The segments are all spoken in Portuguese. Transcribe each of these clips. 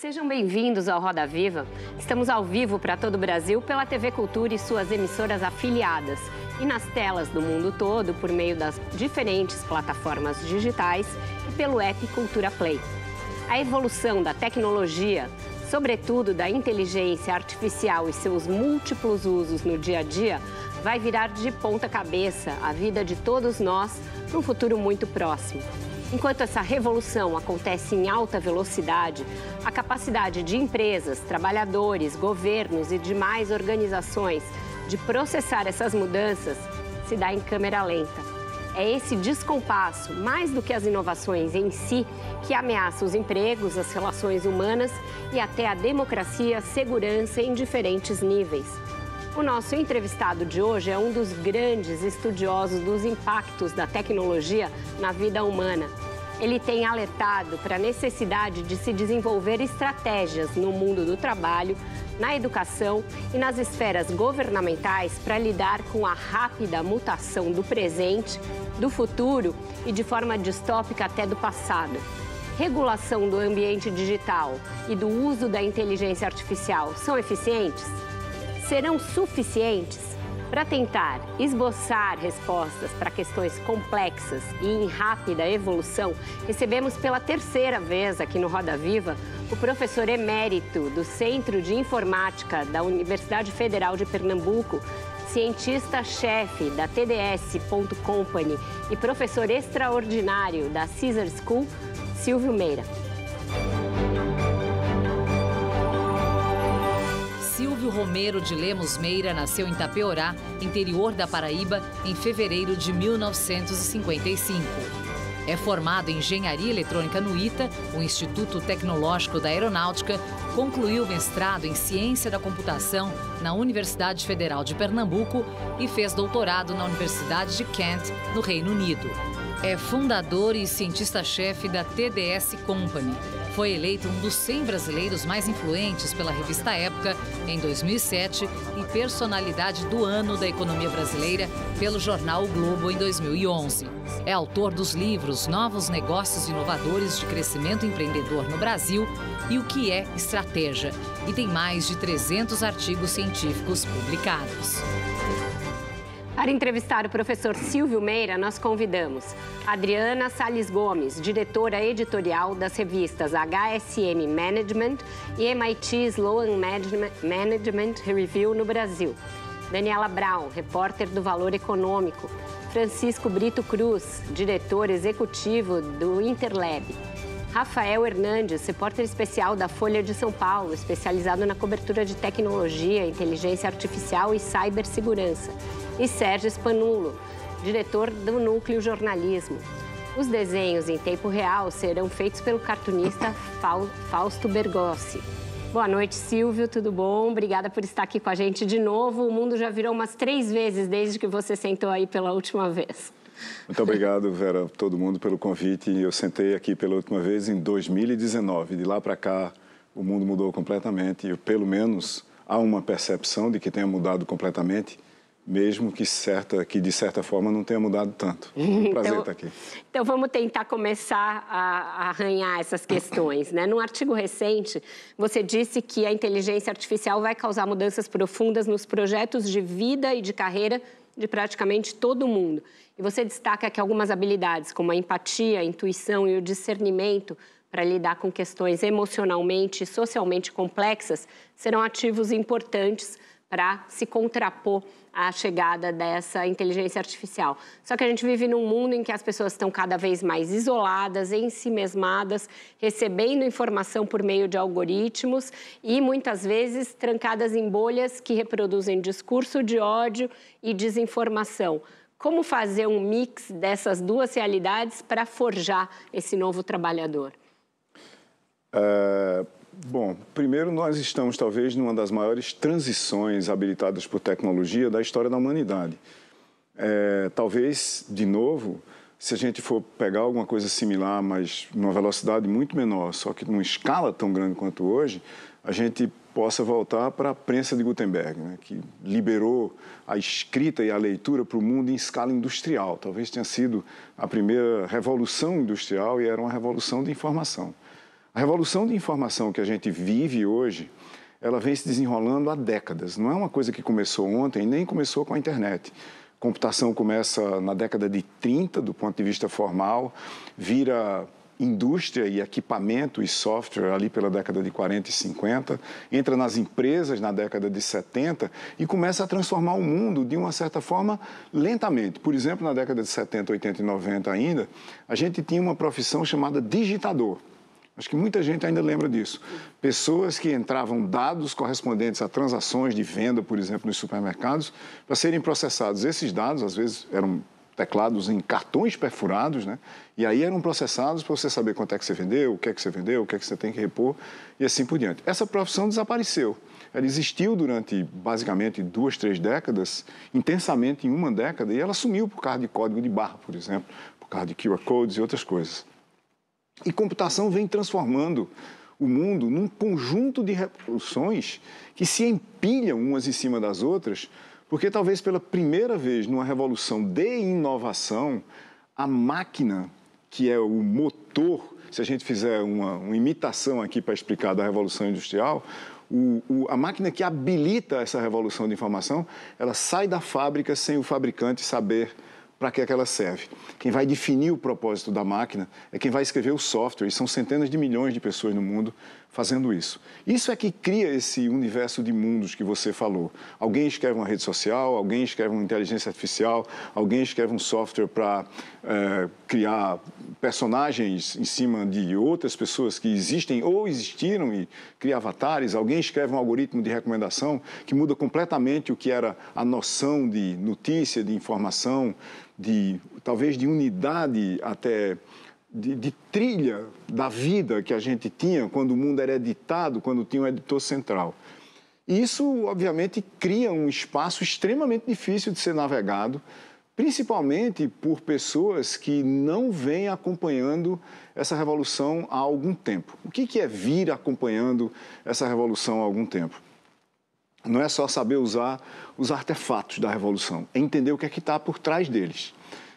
sejam bem-vindos ao Roda Viva. Estamos ao vivo para todo o Brasil pela TV Cultura e suas emissoras afiliadas. E nas telas do mundo todo por meio das diferentes plataformas digitais e pelo app Cultura Play. A evolução da tecnologia, sobretudo da inteligência artificial e seus múltiplos usos no dia a dia, vai virar de ponta cabeça a vida de todos nós num futuro muito próximo. Enquanto essa revolução acontece em alta velocidade, a capacidade de empresas, trabalhadores, governos e demais organizações de processar essas mudanças se dá em câmera lenta. É esse descompasso, mais do que as inovações em si, que ameaça os empregos, as relações humanas e até a democracia, a segurança em diferentes níveis. O nosso entrevistado de hoje é um dos grandes estudiosos dos impactos da tecnologia na vida humana. Ele tem alertado para a necessidade de se desenvolver estratégias no mundo do trabalho, na educação e nas esferas governamentais para lidar com a rápida mutação do presente, do futuro e de forma distópica até do passado. Regulação do ambiente digital e do uso da inteligência artificial são eficientes? serão suficientes para tentar esboçar respostas para questões complexas e em rápida evolução, recebemos pela terceira vez aqui no Roda Viva o professor emérito do Centro de Informática da Universidade Federal de Pernambuco, cientista-chefe da TDS Company e professor extraordinário da Caesar School, Silvio Meira. Romero de Lemos Meira nasceu em Tapeorá, interior da Paraíba, em fevereiro de 1955. É formado em Engenharia Eletrônica no ITA, o Instituto Tecnológico da Aeronáutica, concluiu mestrado em Ciência da Computação na Universidade Federal de Pernambuco e fez doutorado na Universidade de Kent, no Reino Unido. É fundador e cientista-chefe da TDS Company, foi eleito um dos 100 brasileiros mais influentes pela revista Época em 2007 e personalidade do ano da economia brasileira pelo jornal o Globo em 2011. É autor dos livros Novos Negócios Inovadores de Crescimento Empreendedor no Brasil e O que é Estratégia, e tem mais de 300 artigos científicos publicados. Para entrevistar o professor Silvio Meira, nós convidamos Adriana Salles Gomes, diretora editorial das revistas HSM Management e MIT Sloan Management Review no Brasil. Daniela Brown, repórter do Valor Econômico. Francisco Brito Cruz, diretor executivo do Interlab. Rafael Hernandes, repórter especial da Folha de São Paulo, especializado na cobertura de tecnologia, inteligência artificial e cibersegurança e Sérgio Spanulo, diretor do Núcleo Jornalismo. Os desenhos em tempo real serão feitos pelo cartunista Fausto Bergossi. Boa noite, Silvio, tudo bom? Obrigada por estar aqui com a gente de novo. O mundo já virou umas três vezes desde que você sentou aí pela última vez. Muito obrigado, Vera, todo mundo pelo convite. Eu sentei aqui pela última vez em 2019. De lá para cá, o mundo mudou completamente. E pelo menos há uma percepção de que tenha mudado completamente mesmo que, certa, que de certa forma não tenha mudado tanto. um então, prazer então, estar aqui. Então vamos tentar começar a arranhar essas questões. Né? Num artigo recente, você disse que a inteligência artificial vai causar mudanças profundas nos projetos de vida e de carreira de praticamente todo mundo. E você destaca que algumas habilidades, como a empatia, a intuição e o discernimento, para lidar com questões emocionalmente e socialmente complexas, serão ativos importantes para se contrapor à chegada dessa inteligência artificial. Só que a gente vive num mundo em que as pessoas estão cada vez mais isoladas, em si mesmadas, recebendo informação por meio de algoritmos e muitas vezes trancadas em bolhas que reproduzem discurso de ódio e desinformação. Como fazer um mix dessas duas realidades para forjar esse novo trabalhador? Uh Bom, primeiro nós estamos talvez numa das maiores transições habilitadas por tecnologia da história da humanidade. É, talvez, de novo, se a gente for pegar alguma coisa similar, mas numa velocidade muito menor, só que numa escala tão grande quanto hoje, a gente possa voltar para a prensa de Gutenberg, né, que liberou a escrita e a leitura para o mundo em escala industrial. Talvez tenha sido a primeira revolução industrial e era uma revolução de informação. A revolução de informação que a gente vive hoje, ela vem se desenrolando há décadas. Não é uma coisa que começou ontem, nem começou com a internet. Computação começa na década de 30, do ponto de vista formal, vira indústria e equipamento e software ali pela década de 40 e 50, entra nas empresas na década de 70 e começa a transformar o mundo de uma certa forma lentamente. Por exemplo, na década de 70, 80 e 90 ainda, a gente tinha uma profissão chamada digitador. Acho que muita gente ainda lembra disso. Pessoas que entravam dados correspondentes a transações de venda, por exemplo, nos supermercados, para serem processados. Esses dados, às vezes, eram teclados em cartões perfurados, né? E aí eram processados para você saber quanto é que você vendeu, o que é que você vendeu, o que é que você tem que repor e assim por diante. Essa profissão desapareceu. Ela existiu durante basicamente duas, três décadas, intensamente em uma década, e ela sumiu por causa de código de barra, por exemplo, por causa de QR codes e outras coisas. E computação vem transformando o mundo num conjunto de revoluções que se empilham umas em cima das outras, porque talvez pela primeira vez numa revolução de inovação, a máquina, que é o motor, se a gente fizer uma, uma imitação aqui para explicar da revolução industrial, o, o, a máquina que habilita essa revolução de informação, ela sai da fábrica sem o fabricante saber para que, é que ela serve. Quem vai definir o propósito da máquina é quem vai escrever o software, e são centenas de milhões de pessoas no mundo fazendo isso. Isso é que cria esse universo de mundos que você falou. Alguém escreve uma rede social, alguém escreve uma inteligência artificial, alguém escreve um software para é, eh, criar personagens em cima de outras pessoas que existem ou existiram e cria avatares, alguém escreve um algoritmo de recomendação que muda completamente o que era a noção de notícia, de informação, de talvez de unidade até de, de, trilha da vida que a gente tinha quando o mundo era editado, quando tinha um editor central. Isso, obviamente, cria um espaço extremamente difícil de ser navegado, principalmente por pessoas que não vêm acompanhando essa revolução há algum tempo. O que, que é vir acompanhando essa revolução há algum tempo? não é só saber usar os artefatos da revolução, é entender o que é que está por trás deles.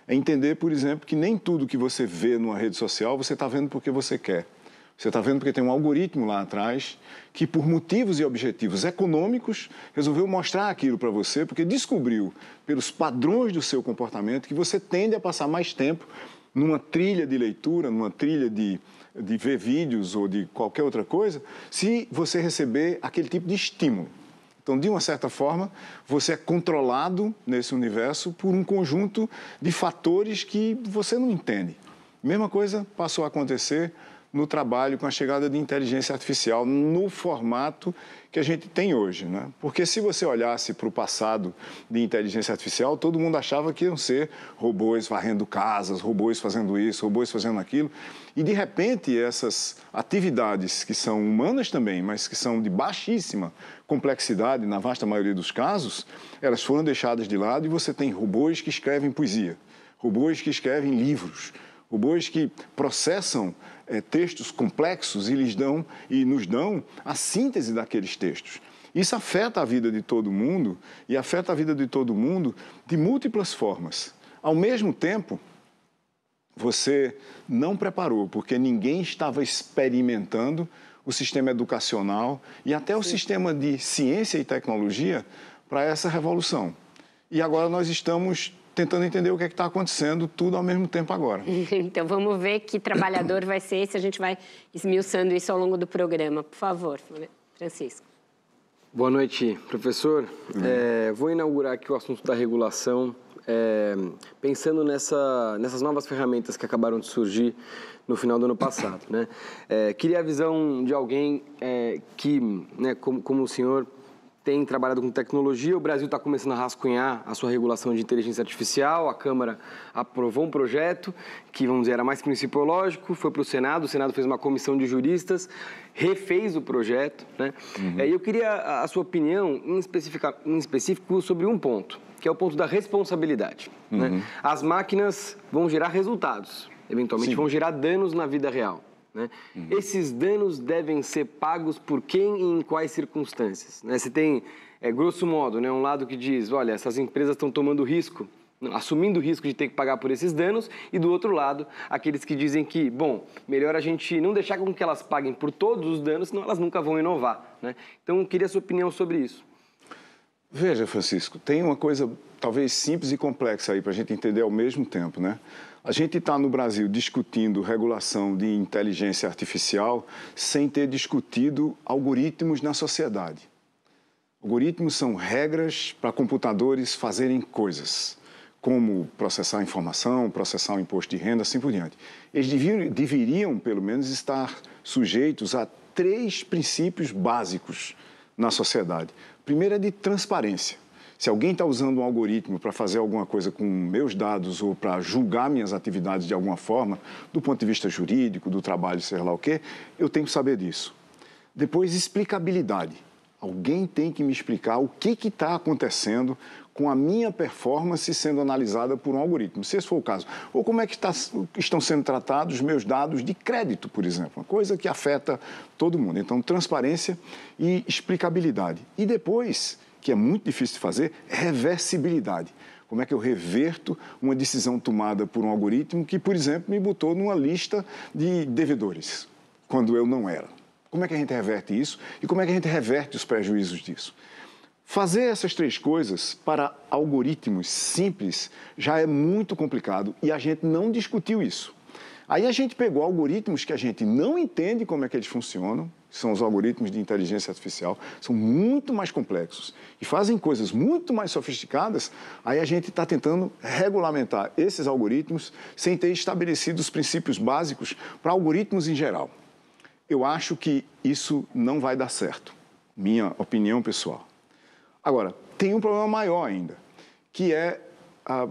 É entender, por exemplo, que nem tudo que você vê numa rede social você está vendo porque você quer. Você está vendo porque tem um algoritmo lá atrás que, por motivos e objetivos econômicos, resolveu mostrar aquilo para você, porque descobriu, pelos padrões do seu comportamento, que você tende a passar mais tempo numa trilha de leitura, numa trilha de, de ver vídeos ou de qualquer outra coisa, se você receber aquele tipo de estímulo. Então, de uma certa forma, você é controlado nesse universo por um conjunto de fatores que você não entende. Mesma coisa passou a acontecer no trabalho com a chegada de inteligência artificial no formato que a gente tem hoje, né? Porque se você olhasse para o passado de inteligência artificial, todo mundo achava que iam ser robôs varrendo casas, robôs fazendo isso, robôs fazendo aquilo, e de repente essas atividades que são humanas também, mas que são de baixíssima complexidade, na vasta maioria dos casos, elas foram deixadas de lado e você tem robôs que escrevem poesia, robôs que escrevem livros, robôs que processam é, textos complexos e lhes dão e nos dão a síntese daqueles textos. Isso afeta a vida de todo mundo e afeta a vida de todo mundo de múltiplas formas. Ao mesmo tempo, você não preparou, porque ninguém estava experimentando o sistema educacional e até o Sim. sistema de ciência e tecnologia para essa revolução. E agora nós estamos tentando entender o que é está acontecendo, tudo ao mesmo tempo agora. então vamos ver que trabalhador vai ser esse, a gente vai esmiuçando isso ao longo do programa. Por favor, Francisco. Boa noite, professor. Uhum. É, vou inaugurar aqui o assunto da regulação. É, pensando nessa, nessas novas ferramentas que acabaram de surgir no final do ano passado. Né? É, queria a visão de alguém é, que, né, como, como o senhor, tem trabalhado com tecnologia. O Brasil está começando a rascunhar a sua regulação de inteligência artificial. A Câmara aprovou um projeto que, vamos dizer, era mais principiológico, foi para o Senado. O Senado fez uma comissão de juristas, refez o projeto. Né? Uhum. É, eu queria a, a sua opinião, em, em específico, sobre um ponto, que é o ponto da responsabilidade. Né? Uhum. Né? As máquinas vão gerar resultados eventualmente Sim. vão gerar danos na vida real. Né? Uhum. Esses danos devem ser pagos por quem e em quais circunstâncias? Né? Você tem, é, grosso modo, né, um lado que diz, olha, essas empresas estão tomando risco, assumindo o risco de ter que pagar por esses danos, e do outro lado, aqueles que dizem que, bom, melhor a gente não deixar com que elas paguem por todos os danos, senão elas nunca vão inovar. Né? Então, queria sua opinião sobre isso. Veja, Francisco, tem uma coisa talvez simples e complexa aí para a gente entender ao mesmo tempo, né? A gente está no Brasil discutindo regulação de inteligência artificial sem ter discutido algoritmos na sociedade. Algoritmos são regras para computadores fazerem coisas, como processar informação, processar o imposto de renda, assim por diante. Eles deveriam, pelo menos, estar sujeitos a três princípios básicos na sociedade. primeiro é de transparência. Se alguém está usando um algoritmo para fazer alguma coisa com meus dados ou para julgar minhas atividades de alguma forma, do ponto de vista jurídico, do trabalho, sei lá o quê, eu tenho que saber disso. Depois, explicabilidade. Alguém tem que me explicar o que está acontecendo com a minha performance sendo analisada por um algoritmo, se esse for o caso. Ou como é que tá, estão sendo tratados meus dados de crédito, por exemplo, uma coisa que afeta todo mundo. Então, transparência e explicabilidade. E depois, que é muito difícil de fazer, é reversibilidade. Como é que eu reverto uma decisão tomada por um algoritmo que, por exemplo, me botou numa lista de devedores, quando eu não era? Como é que a gente reverte isso e como é que a gente reverte os prejuízos disso? Fazer essas três coisas para algoritmos simples já é muito complicado e a gente não discutiu isso. Aí a gente pegou algoritmos que a gente não entende como é que eles funcionam, que são os algoritmos de inteligência artificial, são muito mais complexos e fazem coisas muito mais sofisticadas, aí a gente está tentando regulamentar esses algoritmos sem ter estabelecido os princípios básicos para algoritmos em geral. Eu acho que isso não vai dar certo, minha opinião pessoal. Agora, tem um problema maior ainda, que é a,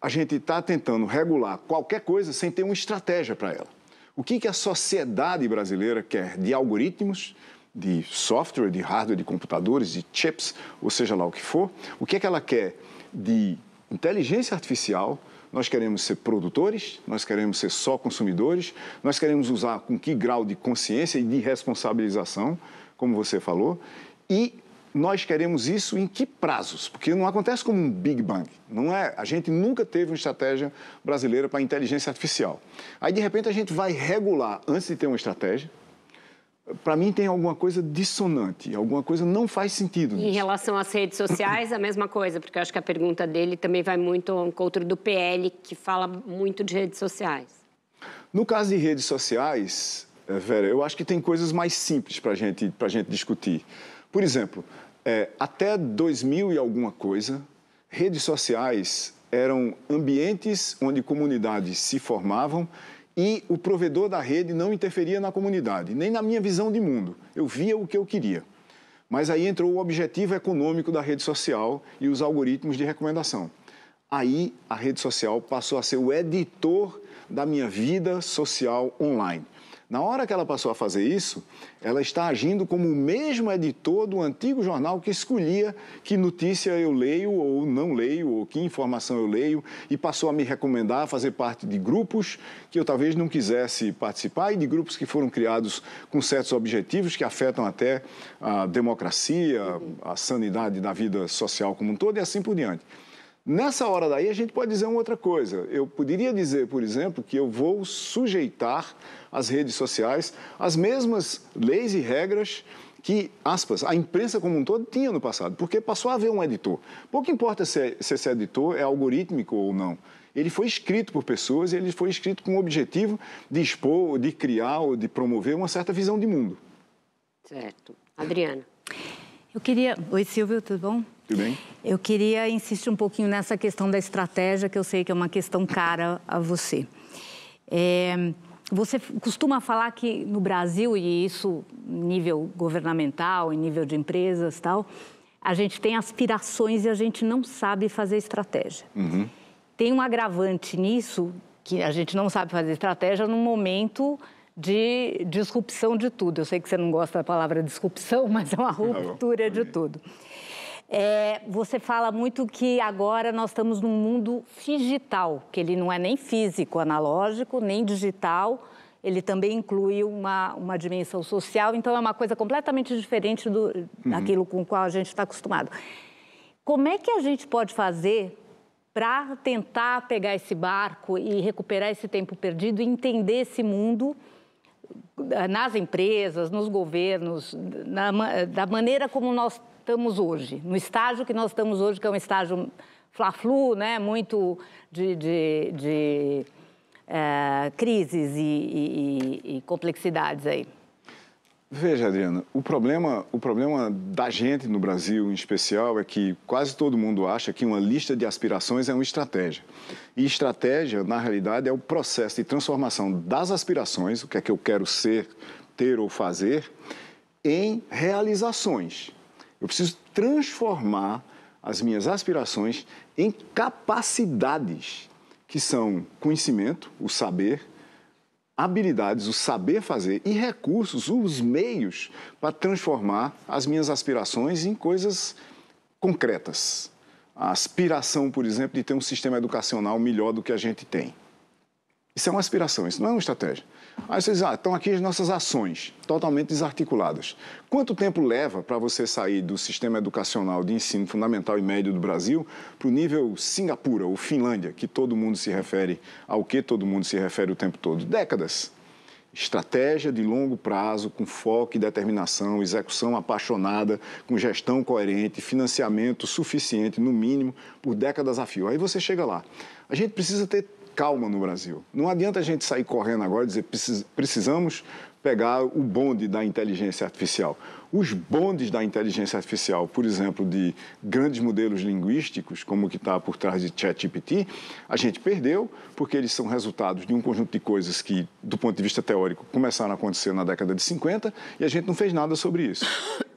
a gente está tentando regular qualquer coisa sem ter uma estratégia para ela. O que, que a sociedade brasileira quer de algoritmos, de software, de hardware, de computadores, de chips, ou seja lá o que for? O que é que ela quer de inteligência artificial? Nós queremos ser produtores, nós queremos ser só consumidores, nós queremos usar com que grau de consciência e de responsabilização, como você falou, e nós queremos isso em que prazos? Porque não acontece como um Big Bang, não é? A gente nunca teve uma estratégia brasileira para inteligência artificial. Aí, de repente, a gente vai regular antes de ter uma estratégia. Para mim, tem alguma coisa dissonante, alguma coisa não faz sentido. Nisso. Em relação às redes sociais, a mesma coisa, porque eu acho que a pergunta dele também vai muito ao encontro do PL, que fala muito de redes sociais. No caso de redes sociais, eh, Vera, eu acho que tem coisas mais simples para gente, a gente discutir. Por exemplo, é, até 2000 e alguma coisa, redes sociais eram ambientes onde comunidades se formavam e o provedor da rede não interferia na comunidade, nem na minha visão de mundo. Eu via o que eu queria. Mas aí entrou o objetivo econômico da rede social e os algoritmos de recomendação. Aí a rede social passou a ser o editor da minha vida social online. Na hora que ela passou a fazer isso, ela está agindo como o mesmo editor do antigo jornal que escolhia que notícia eu leio ou não leio, ou que informação eu leio, e passou a me recomendar a fazer parte de grupos que eu talvez não quisesse participar e de grupos que foram criados com certos objetivos que afetam até a democracia, a sanidade da vida social como um todo e assim por diante. Nessa hora daí, a gente pode dizer uma outra coisa. Eu poderia dizer, por exemplo, que eu vou sujeitar as redes sociais às mesmas leis e regras que, aspas, a imprensa como um todo tinha no passado, porque passou a haver um editor. Pouco importa se, é, se esse é, é editor é algorítmico ou não. Ele foi escrito por pessoas e ele foi escrito com o objetivo de expor, de criar ou de promover uma certa visão de mundo. Certo. Adriana. Eu queria. Oi, Silvio, tudo bom? Tudo bem? Eu queria insistir um pouquinho nessa questão da estratégia, que eu sei que é uma questão cara a você. É, você costuma falar que no Brasil, e isso nível governamental, em nível de empresas tal, a gente tem aspirações e a gente não sabe fazer estratégia. Uhum. Tem um agravante nisso, que a gente não sabe fazer estratégia num momento de disrupção de tudo. Eu sei que você não gosta da palavra disrupção, mas é uma tá ruptura de tudo. É, você fala muito que agora nós estamos num mundo digital, que ele não é nem físico, analógico, nem digital. Ele também inclui uma, uma dimensão social, então é uma coisa completamente diferente do, uhum. daquilo com o qual a gente está acostumado. Como é que a gente pode fazer para tentar pegar esse barco e recuperar esse tempo perdido e entender esse mundo eh, nas empresas, nos governos, na, da maneira como nós estamos hoje, no estágio que nós estamos hoje, que é um estágio fla-flu, né? muito de, de, de é, crises e, e, e complexidades aí? Veja, Adriana, o problema, o problema da gente no Brasil, em especial, é que quase todo mundo acha que uma lista de aspirações é uma estratégia. E estratégia, na realidade, é o processo de transformação das aspirações, o que é que eu quero ser, ter ou fazer, em realizações. Eu preciso transformar as minhas aspirações em capacidades, que são conhecimento, o saber, habilidades, o saber fazer e recursos, os meios para transformar as minhas aspirações em coisas concretas. A aspiração, por exemplo, de ter um sistema educacional melhor do que a gente tem. Isso é uma aspiração, isso não é uma estratégia. Aí vocês ah, estão aqui as nossas ações, totalmente desarticuladas. Quanto tempo leva para você sair do sistema educacional de ensino fundamental e médio do Brasil para o nível Singapura ou Finlândia, que todo mundo se refere ao que todo mundo se refere o tempo todo? Décadas. Estratégia de longo prazo, com foco e determinação, execução apaixonada, com gestão coerente, financiamento suficiente, no mínimo, por décadas a fio. Aí você chega lá. A gente precisa ter calma no Brasil. Não adianta a gente sair correndo agora e dizer precisamos pegar o bonde da inteligência artificial. Os bondes da inteligência artificial, por exemplo, de grandes modelos linguísticos, como o que está por trás de ChatGPT, a gente perdeu porque eles são resultados de um conjunto de coisas que, do ponto de vista teórico, começaram a acontecer na década de 50 e a gente não fez nada sobre isso.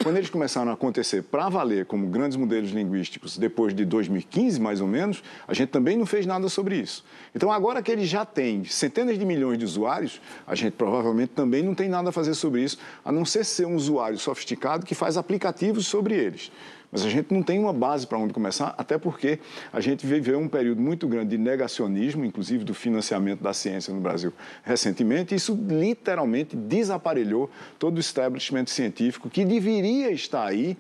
Quando eles começaram a acontecer para valer como grandes modelos linguísticos, depois de 2015 mais ou menos, a gente também não fez nada sobre isso. Então, agora que ele já tem centenas de milhões de usuários, a gente provavelmente também não tem nada a fazer sobre isso, a não ser ser um usuário sofisticado sofisticado que faz aplicativos sobre eles. Mas a gente não tem uma base para onde começar, até porque a gente viveu um período muito grande de negacionismo, inclusive do financiamento da ciência no Brasil recentemente. E isso literalmente desaparelhou todo o establishment científico que deveria estar aí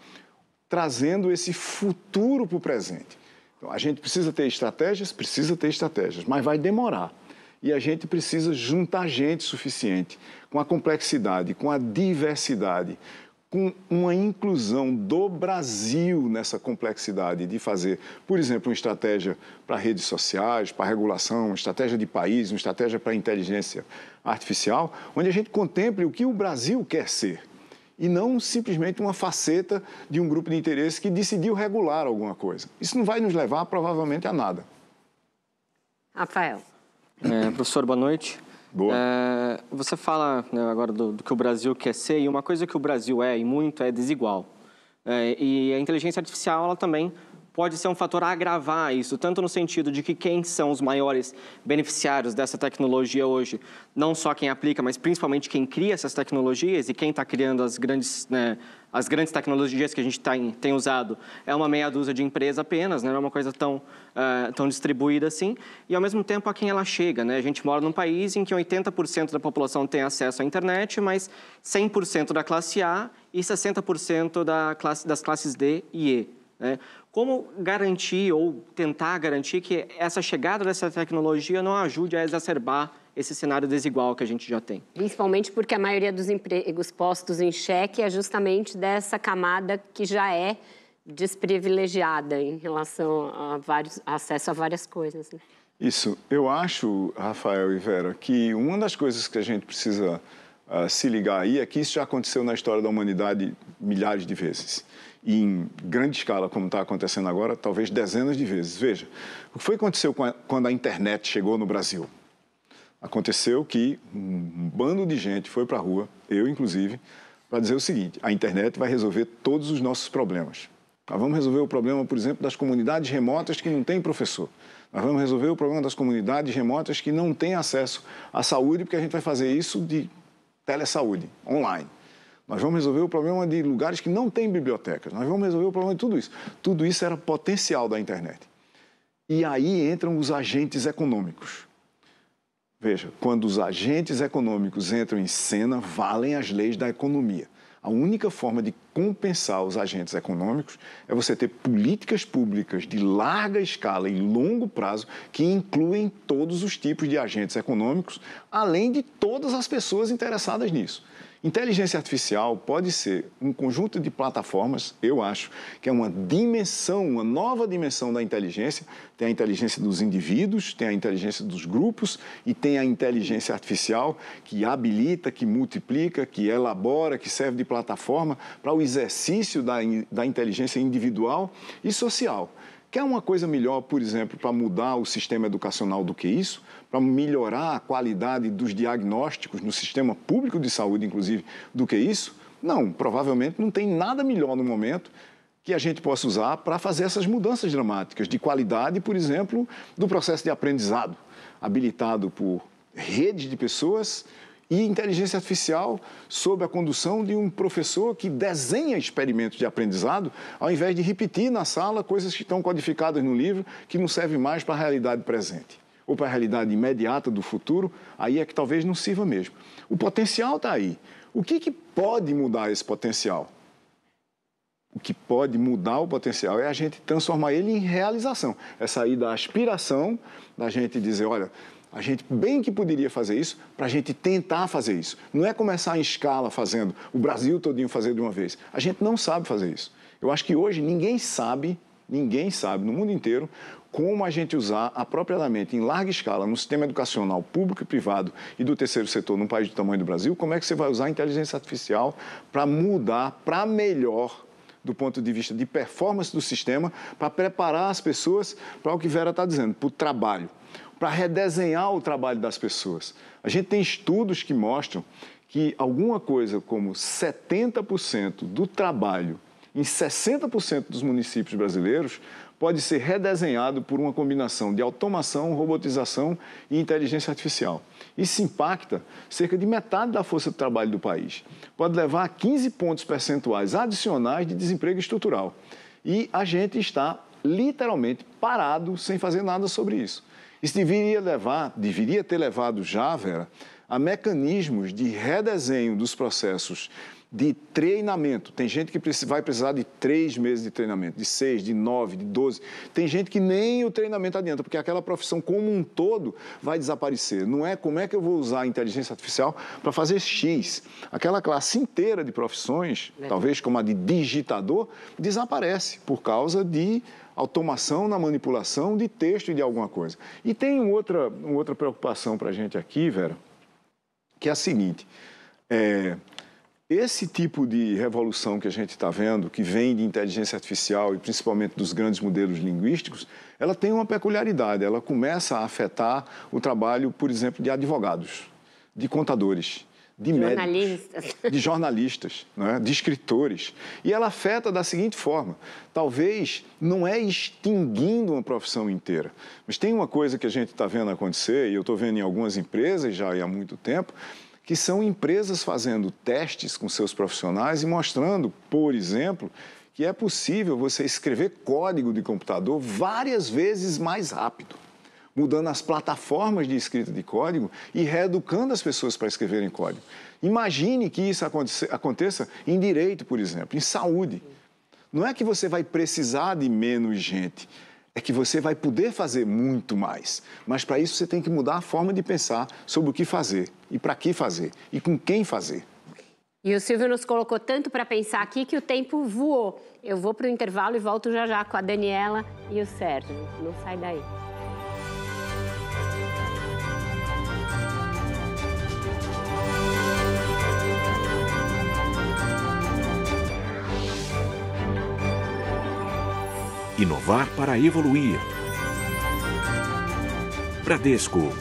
trazendo esse futuro para o presente. Então, a gente precisa ter estratégias, precisa ter estratégias, mas vai demorar e a gente precisa juntar gente suficiente com a complexidade, com a diversidade, com uma inclusão do Brasil nessa complexidade de fazer, por exemplo, uma estratégia para redes sociais, para regulação, uma estratégia de país, uma estratégia para inteligência artificial, onde a gente contemple o que o Brasil quer ser e não simplesmente uma faceta de um grupo de interesse que decidiu regular alguma coisa. Isso não vai nos levar provavelmente a nada. Rafael. É, professor, boa noite. Boa. É, você fala né, agora do, do, que o Brasil quer ser, e uma coisa que o Brasil é, e muito, é desigual. É, e a inteligência artificial, ela também pode ser um fator a agravar isso, tanto no sentido de que quem são os maiores beneficiários dessa tecnologia hoje, não só quem aplica, mas principalmente quem cria essas tecnologias e quem está criando as grandes, né, as grandes tecnologias que a gente tem, tá tem, usado, é uma meia dúzia de empresas apenas, né, não é uma coisa tão, uh, tão distribuída assim, e ao mesmo tempo a quem ela chega. Né? A gente mora num país em que 80% da população tem acesso à internet, mas 100% da classe A e 60% da classe, das classes D e E. Né? Como garantir ou tentar garantir que essa chegada dessa tecnologia não ajude a exacerbar esse cenário desigual que a gente já tem. Principalmente porque a maioria dos empregos postos em xeque é justamente dessa camada que já é desprivilegiada em relação a vários acesso a várias coisas. Né? Isso. Eu acho, Rafael e Vera, que uma das coisas que a gente precisa uh, se ligar aí é que isso já aconteceu na história da humanidade milhares de vezes em grande escala, como está acontecendo agora, talvez dezenas de vezes. Veja, o que foi que aconteceu quando a internet chegou no Brasil? Aconteceu que um bando de gente foi para a rua, eu inclusive, para dizer o seguinte: a internet vai resolver todos os nossos problemas. Nós vamos resolver o problema, por exemplo, das comunidades remotas que não têm professor. Nós vamos resolver o problema das comunidades remotas que não têm acesso à saúde, porque a gente vai fazer isso de telesaúde, online. Nós vamos resolver o problema de lugares que não têm bibliotecas. Nós vamos resolver o problema de tudo isso. Tudo isso era potencial da internet. E aí entram os agentes econômicos. Veja, quando os agentes econômicos entram em cena, valem as leis da economia. A única forma de compensar os agentes econômicos é você ter políticas públicas de larga escala e longo prazo que incluem todos os tipos de agentes econômicos, além de todas as pessoas interessadas nisso. Inteligência artificial pode ser um conjunto de plataformas, eu acho, que é uma dimensão, uma nova dimensão da inteligência. Tem a inteligência dos indivíduos, tem a inteligência dos grupos e tem a inteligência artificial que habilita, que multiplica, que elabora, que serve de plataforma para o exercício da, da inteligência individual e social. Quer uma coisa melhor, por exemplo, para mudar o sistema educacional do que isso? Para melhorar a qualidade dos diagnósticos no sistema público de saúde, inclusive, do que isso? Não, provavelmente não tem nada melhor no momento que a gente possa usar para fazer essas mudanças dramáticas de qualidade, por exemplo, do processo de aprendizado, habilitado por redes de pessoas e inteligência artificial sob a condução de um professor que desenha experimentos de aprendizado, ao invés de repetir na sala coisas que estão codificadas no livro que não servem mais para a realidade presente ou para a realidade imediata do futuro, aí é que talvez não sirva mesmo. O potencial está aí. O que, que pode mudar esse potencial? O que pode mudar o potencial é a gente transformar ele em realização. É sair da aspiração, da gente dizer, olha, a gente bem que poderia fazer isso para a gente tentar fazer isso. Não é começar em escala fazendo, o Brasil todinho fazer de uma vez. A gente não sabe fazer isso. Eu acho que hoje ninguém sabe, ninguém sabe no mundo inteiro como a gente usar apropriadamente, em larga escala, no sistema educacional público e privado e do terceiro setor num país do tamanho do Brasil, como é que você vai usar a inteligência artificial para mudar para melhor do ponto de vista de performance do sistema, para preparar as pessoas para o que Vera está dizendo, para o trabalho para redesenhar o trabalho das pessoas. A gente tem estudos que mostram que alguma coisa como 70% do trabalho em 60% dos municípios brasileiros pode ser redesenhado por uma combinação de automação, robotização e inteligência artificial. Isso impacta cerca de metade da força de trabalho do país. Pode levar a 15 pontos percentuais adicionais de desemprego estrutural. E a gente está literalmente parado sem fazer nada sobre isso. Isso deveria levar, deveria ter levado já, Vera, a mecanismos de redesenho dos processos de treinamento. Tem gente que vai precisar de três meses de treinamento, de seis, de nove, de doze. Tem gente que nem o treinamento adianta, porque aquela profissão como um todo vai desaparecer. Não é como é que eu vou usar a inteligência artificial para fazer X. Aquela classe inteira de profissões, é. talvez como a de digitador, desaparece por causa de automação na manipulação de texto e de alguma coisa. E tem outra, outra preocupação para a gente aqui, Vera, que é a seguinte. É, esse tipo de revolução que a gente está vendo, que vem de inteligência artificial e principalmente dos grandes modelos linguísticos, ela tem uma peculiaridade. Ela começa a afetar o trabalho, por exemplo, de advogados, de contadores, de jornalistas. médicos, de jornalistas, né? de escritores. E ela afeta da seguinte forma: talvez não é extinguindo uma profissão inteira, mas tem uma coisa que a gente está vendo acontecer, e eu estou vendo em algumas empresas já há muito tempo, que são empresas fazendo testes com seus profissionais e mostrando, por exemplo, que é possível você escrever código de computador várias vezes mais rápido, mudando as plataformas de escrita de código e reeducando as pessoas para escreverem código. Imagine que isso aconteça em direito, por exemplo, em saúde. Não é que você vai precisar de menos gente, é que você vai poder fazer muito mais. Mas para isso você tem que mudar a forma de pensar sobre o que fazer e para que fazer e com quem fazer. E o Silvio nos colocou tanto para pensar aqui que o tempo voou. Eu vou para o intervalo e volto já já com a Daniela e o Sérgio. Não sai daí. Inovar para evoluir. Bradesco.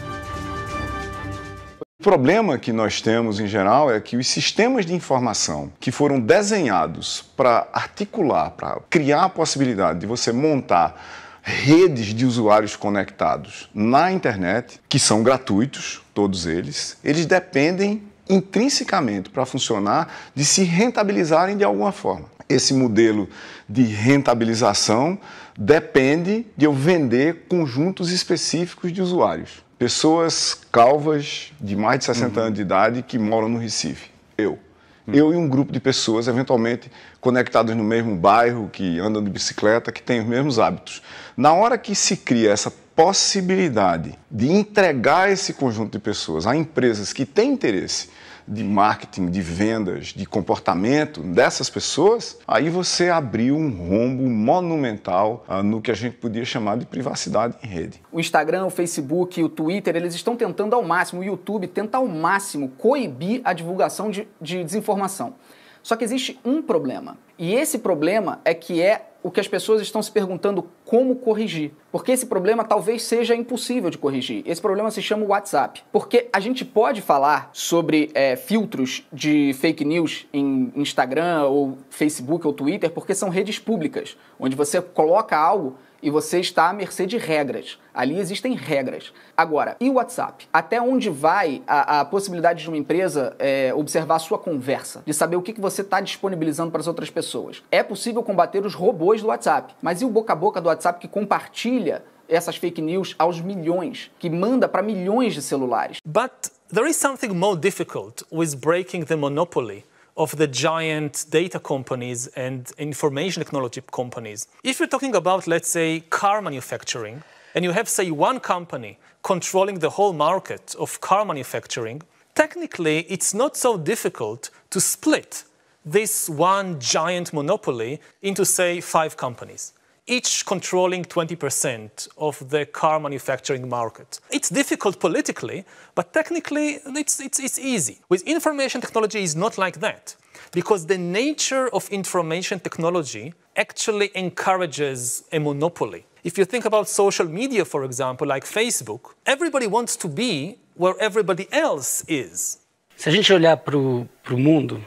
O problema que nós temos em geral é que os sistemas de informação que foram desenhados para articular, para criar a possibilidade de você montar redes de usuários conectados na internet, que são gratuitos, todos eles, eles dependem intrinsecamente para funcionar de se rentabilizarem de alguma forma. Esse modelo de rentabilização depende de eu vender conjuntos específicos de usuários. Pessoas calvas de mais de 60 uhum. anos de idade que moram no Recife. Eu. Uhum. Eu e um grupo de pessoas, eventualmente conectados no mesmo bairro, que andam de bicicleta, que têm os mesmos hábitos. Na hora que se cria essa possibilidade de entregar esse conjunto de pessoas a empresas que têm interesse de marketing, de vendas, de comportamento dessas pessoas, aí você abriu um rombo monumental ah, no que a gente podia chamar de privacidade em rede. O Instagram, o Facebook, o Twitter, eles estão tentando ao máximo, o YouTube tenta ao máximo coibir a divulgação de, de desinformação. Só que existe um problema. E esse problema é que é o que as pessoas estão se perguntando como corrigir. Porque esse problema talvez seja impossível de corrigir. Esse problema se chama WhatsApp. Porque a gente pode falar sobre é, filtros de fake news em Instagram ou Facebook ou Twitter, porque são redes públicas, onde você coloca algo e você está à mercê de regras. Ali existem regras. Agora, e o WhatsApp? Até onde vai a, a possibilidade de uma empresa é, observar a sua conversa, de saber o que, que você está disponibilizando para as outras pessoas? É possível combater os robôs do WhatsApp, mas e o boca a boca do WhatsApp que compartilha essas fake news aos milhões, que manda para milhões de celulares? But there is something more difficult with breaking the monopoly. of the giant data companies and information technology companies. If you're talking about, let's say, car manufacturing, and you have, say, one company controlling the whole market of car manufacturing, technically it's not so difficult to split this one giant monopoly into, say, five companies each controlling 20% of the car manufacturing market. It's difficult politically, but technically it's, it's, it's easy. With information technology is not like that, because the nature of information technology actually encourages a monopoly. If you think about social media, for example, like Facebook, everybody wants to be where everybody else is. Se a gente olhar para o mundo,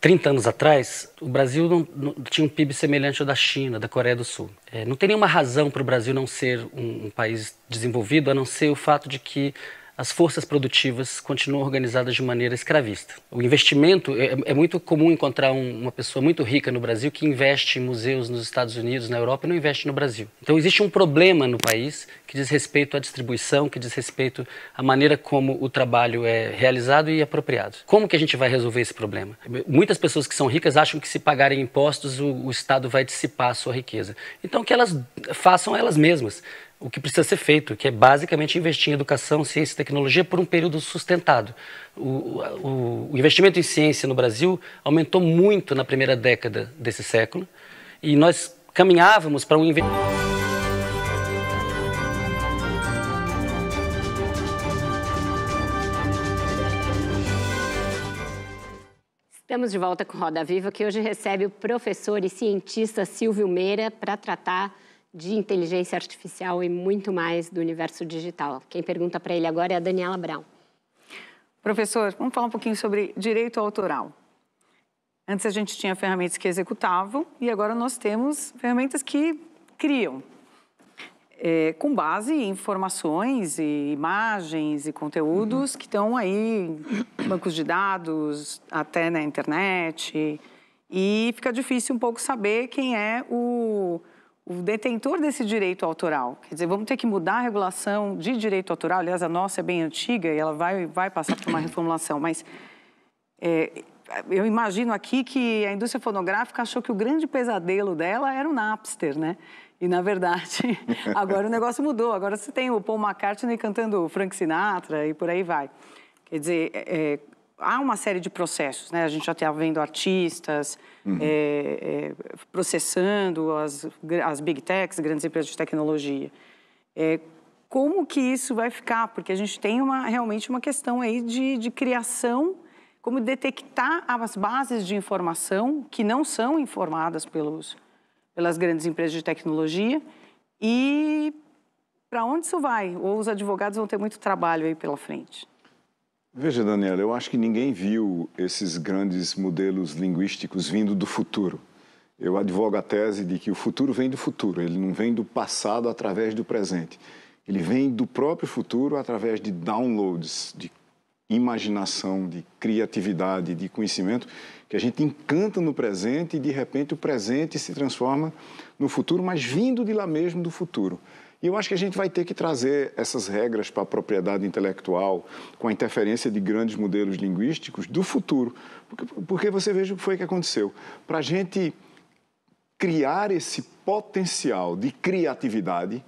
30 anos atrás, o Brasil não, não, tinha um PIB semelhante ao da China, da Coreia do Sul. É, não tem nenhuma razão para o Brasil não ser um, um país desenvolvido, a não ser o fato de que as forças produtivas continuam organizadas de maneira escravista. O investimento é, é muito comum encontrar um, uma pessoa muito rica no Brasil que investe em museus nos Estados Unidos, na Europa e não investe no Brasil. Então existe um problema no país que diz respeito à distribuição, que diz respeito à maneira como o trabalho é realizado e apropriado. Como que a gente vai resolver esse problema? Muitas pessoas que são ricas acham que se pagarem impostos o, o Estado vai dissipar a sua riqueza. Então que elas façam elas mesmas o que precisa ser feito, que é basicamente investir em educação, ciência e tecnologia por um período sustentado. O, o, o, investimento em ciência no Brasil aumentou muito na primeira década desse século e nós caminhávamos para um investimento. Estamos de volta com Roda Viva, que hoje recebe o professor e cientista Silvio Meira para tratar de inteligência artificial e muito mais do universo digital. Quem pergunta para ele agora é a Daniela Brown. Professor, vamos falar um pouquinho sobre direito autoral. Antes a gente tinha ferramentas que executavam e agora nós temos ferramentas que criam, é, com base em informações e imagens e conteúdos uhum. que estão aí em bancos de dados, até na internet. E fica difícil um pouco saber quem é o, o detentor desse direito autoral. Quer dizer, vamos ter que mudar a regulação de direito autoral. Aliás, a nossa é bem antiga e ela vai, vai passar por uma reformulação. Mas é, eu imagino aqui que a indústria fonográfica achou que o grande pesadelo dela era o Napster, né? E, na verdade, agora o negócio mudou. Agora você tem o Paul McCartney cantando Frank Sinatra e por aí vai. Quer dizer, é, é há uma série de processos, né? A gente já está vendo artistas uhum. é, é, processando as, as big techs, grandes empresas de tecnologia. É, como que isso vai ficar? Porque a gente tem uma, realmente uma questão aí de, de criação, como detectar as bases de informação que não são informadas pelos, pelas grandes empresas de tecnologia e para onde isso vai? Ou os advogados vão ter muito trabalho aí pela frente? Veja, Daniela, eu acho que ninguém viu esses grandes modelos linguísticos vindo do futuro. Eu advogo a tese de que o futuro vem do futuro, ele não vem do passado através do presente. Ele vem do próprio futuro através de downloads, de imaginação, de criatividade, de conhecimento que a gente encanta no presente e de repente o presente se transforma no futuro, mas vindo de lá mesmo do futuro. E eu acho que a gente vai ter que trazer essas regras para a propriedade intelectual, com a interferência de grandes modelos linguísticos do futuro. Porque, porque você veja o que foi que aconteceu. Para a gente criar esse potencial de criatividade,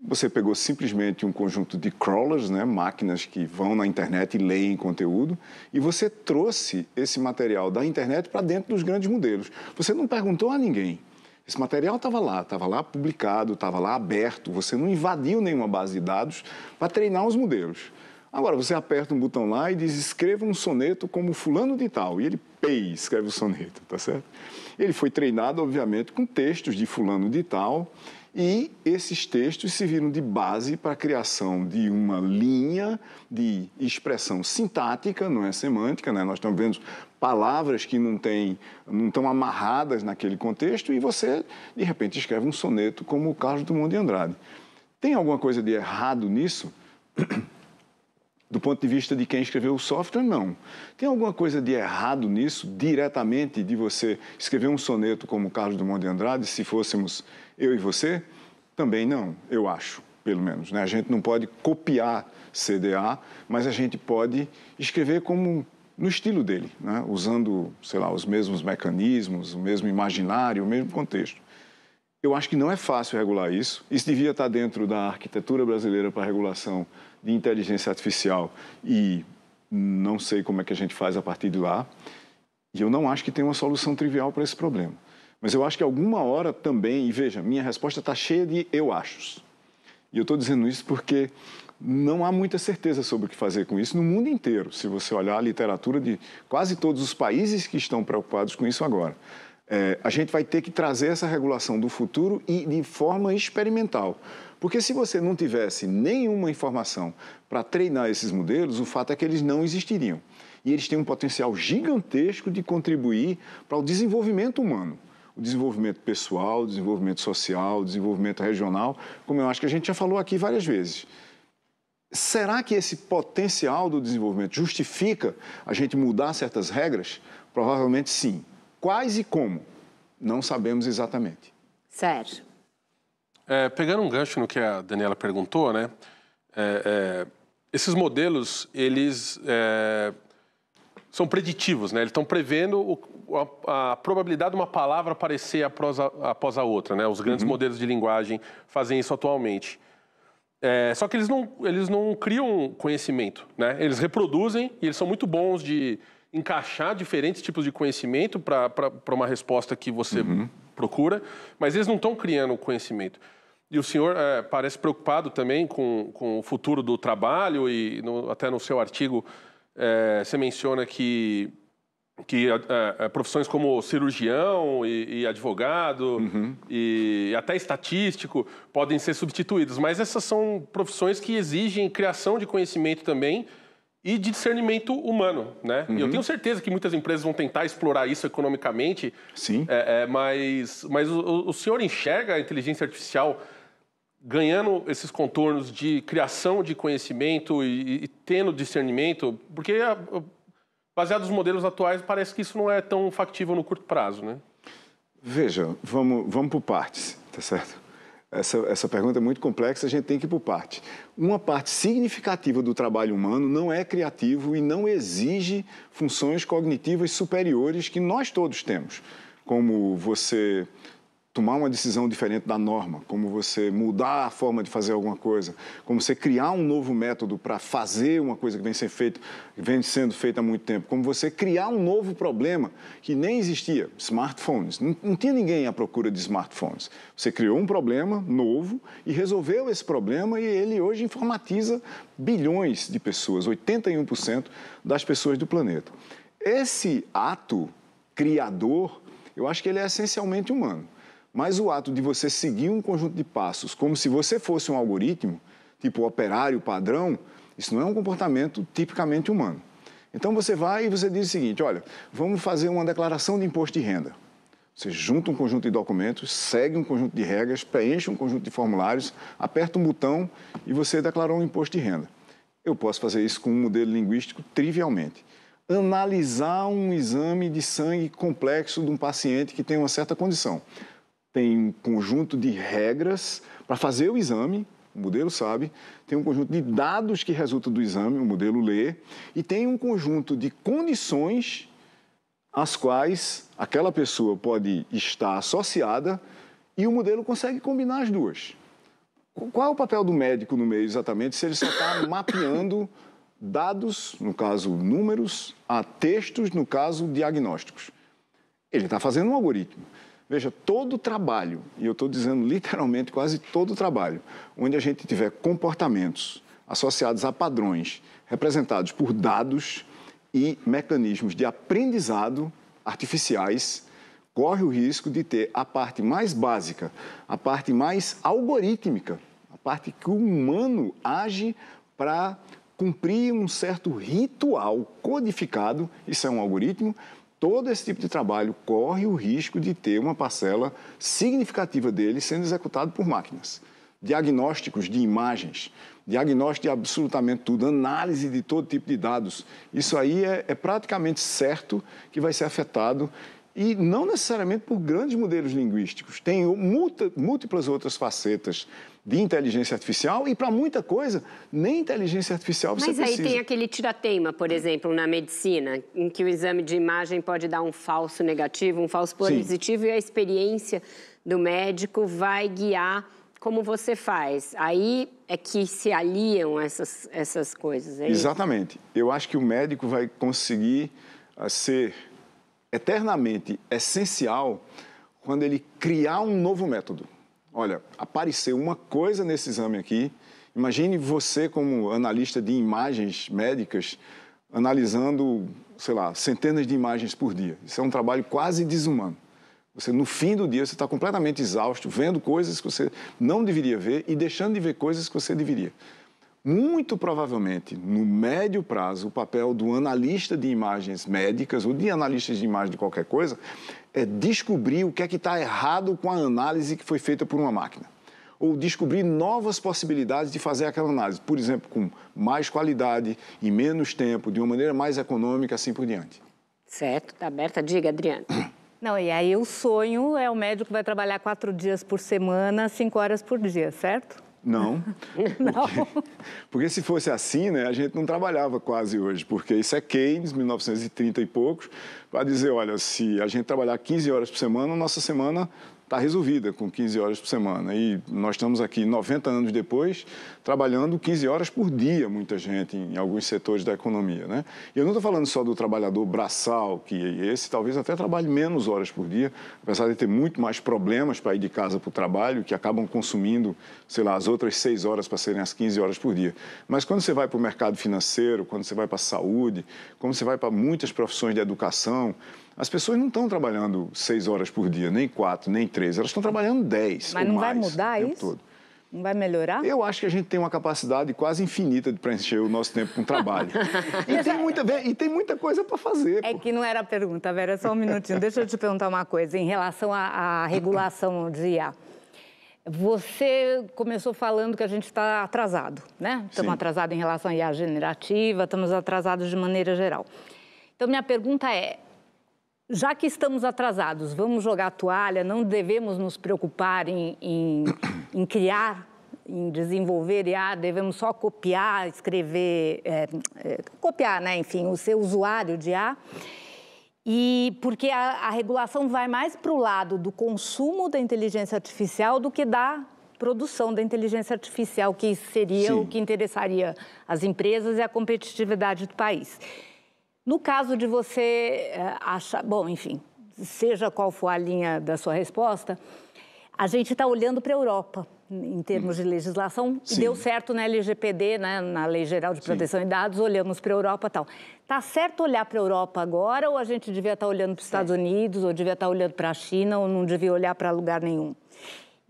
você pegou simplesmente um conjunto de crawlers, né, máquinas que vão na internet e leem conteúdo, e você trouxe esse material da internet para dentro dos grandes modelos. Você não perguntou a ninguém. Esse material estava lá, estava lá publicado, estava lá aberto, você não invadiu nenhuma base de dados para treinar os modelos. Agora, você aperta um botão lá e diz, escreva um soneto como fulano de tal, e ele, pei, escreve o soneto, tá certo? Ele foi treinado, obviamente, com textos de fulano de tal, e esses textos serviram de base para a criação de uma linha de expressão sintática, não é semântica, né? nós estamos vendo palavras que não, tem, não estão amarradas naquele contexto e você, de repente, escreve um soneto como o Carlos Drummond de Andrade. Tem alguma coisa de errado nisso? Do ponto de vista de quem escreveu o software, não. Tem alguma coisa de errado nisso, diretamente, de você escrever um soneto como Carlos Drummond de Andrade, se fôssemos eu e você? Também não, eu acho, pelo menos. Né? A gente não pode copiar CDA, mas a gente pode escrever como no estilo dele, né? usando, sei lá, os mesmos mecanismos, o mesmo imaginário, o mesmo contexto. Eu acho que não é fácil regular isso. Isso devia estar dentro da arquitetura brasileira para regulação de inteligência artificial e não sei como é que a gente faz a partir de lá. E eu não acho que tem uma solução trivial para esse problema. Mas eu acho que alguma hora também, e veja, minha resposta está cheia de eu achos. E eu estou dizendo isso porque não há muita certeza sobre o que fazer com isso no mundo inteiro, se você olhar a literatura de quase todos os países que estão preocupados com isso agora. É, a gente vai ter que trazer essa regulação do futuro e de forma experimental. Porque se você não tivesse nenhuma informação para treinar esses modelos, o fato é que eles não existiriam. E eles têm um potencial gigantesco de contribuir para o desenvolvimento humano desenvolvimento pessoal, desenvolvimento social, desenvolvimento regional, como eu acho que a gente já falou aqui várias vezes. Será que esse potencial do desenvolvimento justifica a gente mudar certas regras? Provavelmente sim. Quais e como? Não sabemos exatamente. Sérgio. É, pegando um gancho no que a Daniela perguntou, né? É, é, esses modelos, eles é, são preditivos, né? Eles estão prevendo o, a, a, probabilidade de uma palavra aparecer após a, após a outra, né? Os grandes uhum. modelos de linguagem fazem isso atualmente. É, só que eles não, eles não criam conhecimento, né? Eles reproduzem e eles são muito bons de encaixar diferentes tipos de conhecimento para uma resposta que você uhum. procura, mas eles não estão criando conhecimento. E o senhor é, parece preocupado também com, com o futuro do trabalho e no, até no seu artigo é, você menciona que que é, é, profissões como cirurgião e, e advogado uhum. e até estatístico podem ser substituídos, mas essas são profissões que exigem criação de conhecimento também e de discernimento humano, né? Uhum. E eu uhum. tenho certeza que muitas empresas vão tentar explorar isso economicamente. Sim. É, é, mas mas o, o senhor enxerga a inteligência artificial ganhando esses contornos de criação de conhecimento e, e tendo discernimento, porque baseado nos modelos atuais parece que isso não é tão factível no curto prazo, né? Veja, vamos, vamos por partes, tá certo? Essa, essa pergunta é muito complexa, a gente tem que ir por parte. Uma parte significativa do trabalho humano não é criativo e não exige funções cognitivas superiores que nós todos temos, como você tomar uma decisão diferente da norma, como você mudar a forma de fazer alguma coisa, como você criar um novo método para fazer uma coisa que vem, ser feito, vem sendo feita há muito tempo, como você criar um novo problema que nem existia, smartphones. Não, não tinha ninguém à procura de smartphones. Você criou um problema novo e resolveu esse problema e ele hoje informatiza bilhões de pessoas, 81% das pessoas do planeta. Esse ato criador, eu acho que ele é essencialmente humano. Mas o ato de você seguir um conjunto de passos como se você fosse um algoritmo, tipo operário padrão, isso não é um comportamento tipicamente humano. Então você vai e você diz o seguinte: olha, vamos fazer uma declaração de imposto de renda. Você junta um conjunto de documentos, segue um conjunto de regras, preenche um conjunto de formulários, aperta um botão e você declarou um imposto de renda. Eu posso fazer isso com um modelo linguístico trivialmente. Analisar um exame de sangue complexo de um paciente que tem uma certa condição tem um conjunto de regras para fazer o exame, o modelo sabe, tem um conjunto de dados que resulta do exame, o modelo lê, e tem um conjunto de condições às quais aquela pessoa pode estar associada e o modelo consegue combinar as duas. Qual é o papel do médico no meio exatamente se ele só está mapeando dados, no caso números, a textos, no caso diagnósticos? Ele está fazendo um algoritmo. Veja, todo trabalho, e eu estou dizendo literalmente quase todo trabalho, onde a gente tiver comportamentos associados a padrões representados por dados e mecanismos de aprendizado artificiais, corre o risco de ter a parte mais básica, a parte mais algorítmica, a parte que o humano age para cumprir um certo ritual codificado, isso é um algoritmo, todo esse tipo de trabalho corre o risco de ter uma parcela significativa dele sendo executado por máquinas. Diagnósticos de imagens, diagnóstico de absolutamente tudo, análise de todo tipo de dados. Isso aí é, é praticamente certo que vai ser afetado e não necessariamente por grandes modelos linguísticos. Tem múltiplas outras facetas de inteligência artificial e para muita coisa nem inteligência artificial você Mas precisa. Mas aí tem aquele tirateima, por exemplo, na medicina, em que o exame de imagem pode dar um falso negativo, um falso positivo Sim. e a experiência do médico vai guiar como você faz. Aí é que se aliam essas, essas coisas. É Exatamente. Isso? Eu acho que o médico vai conseguir ser eternamente essencial quando ele criar um novo método. Olha, apareceu uma coisa nesse exame aqui. Imagine você como analista de imagens médicas analisando, sei lá, centenas de imagens por dia. Isso é um trabalho quase desumano. Você, no fim do dia, você está completamente exausto, vendo coisas que você não deveria ver e deixando de ver coisas que você deveria muito provavelmente, no médio prazo, o papel do analista de imagens médicas ou de analistas de imagem de qualquer coisa é descobrir o que é que está errado com a análise que foi feita por uma máquina. Ou descobrir novas possibilidades de fazer aquela análise, por exemplo, com mais qualidade, em menos tempo, de uma maneira mais econômica, assim por diante. Certo, tá aberta. Diga, Adriana. Não, e aí o sonho é o médico vai trabalhar quatro dias por semana, cinco horas por dia, certo? Não. não. Porque, porque, se fosse assim, né, a gente não trabalhava quase hoje, porque isso é Keynes, 1930 e poucos, para dizer, olha, se a gente trabalhar 15 horas por semana, nossa semana está resolvida com 15 horas por semana. E nós estamos aqui 90 anos depois, trabalhando 15 horas por dia, muita gente, em alguns setores da economia. Né? E eu não estou falando só do trabalhador braçal, que esse talvez até trabalhe menos horas por dia, apesar de ter muito mais problemas para ir de casa para o trabalho, que acabam consumindo, sei lá, as outras 6 horas para serem as 15 horas por dia. Mas quando você vai para o mercado financeiro, quando você vai para a saúde, quando você vai para muitas profissões de educação, as pessoas não estão trabalhando seis horas por dia, nem quatro, nem três, elas estão trabalhando dez. Mas não vai mudar isso? Todo. Não vai melhorar? Eu acho que a gente tem uma capacidade quase infinita de preencher o nosso tempo com trabalho. e, tem muita, e tem muita coisa para fazer. É pô. que não era a pergunta, Vera, só um minutinho. Deixa eu te perguntar uma coisa em relação à, à regulação de IA. Você começou falando que a gente está atrasado, né? Estamos atrasados em relação à IA generativa, estamos atrasados de maneira geral. Então, minha pergunta é: já que estamos atrasados, vamos jogar a toalha, não devemos nos preocupar em, em, em criar, em desenvolver IA, devemos só copiar, escrever, é, é, copiar, né? enfim, o seu usuário de IA. E porque a, a regulação vai mais para o lado do consumo da inteligência artificial do que da produção da inteligência artificial, que seria Sim. o que interessaria as empresas e a competitividade do país. No caso de você eh, achar, bom, enfim, seja qual for a linha da sua resposta, a gente está olhando para a Europa em termos de uhum. legislação. Sim. Deu certo na LGPD, né, na Lei Geral de Proteção Sim. de Dados, olhamos para a Europa e tal. Está certo olhar para a Europa agora ou a gente devia estar tá olhando para os Estados Unidos, ou devia estar tá olhando para a China, ou não devia olhar para lugar nenhum?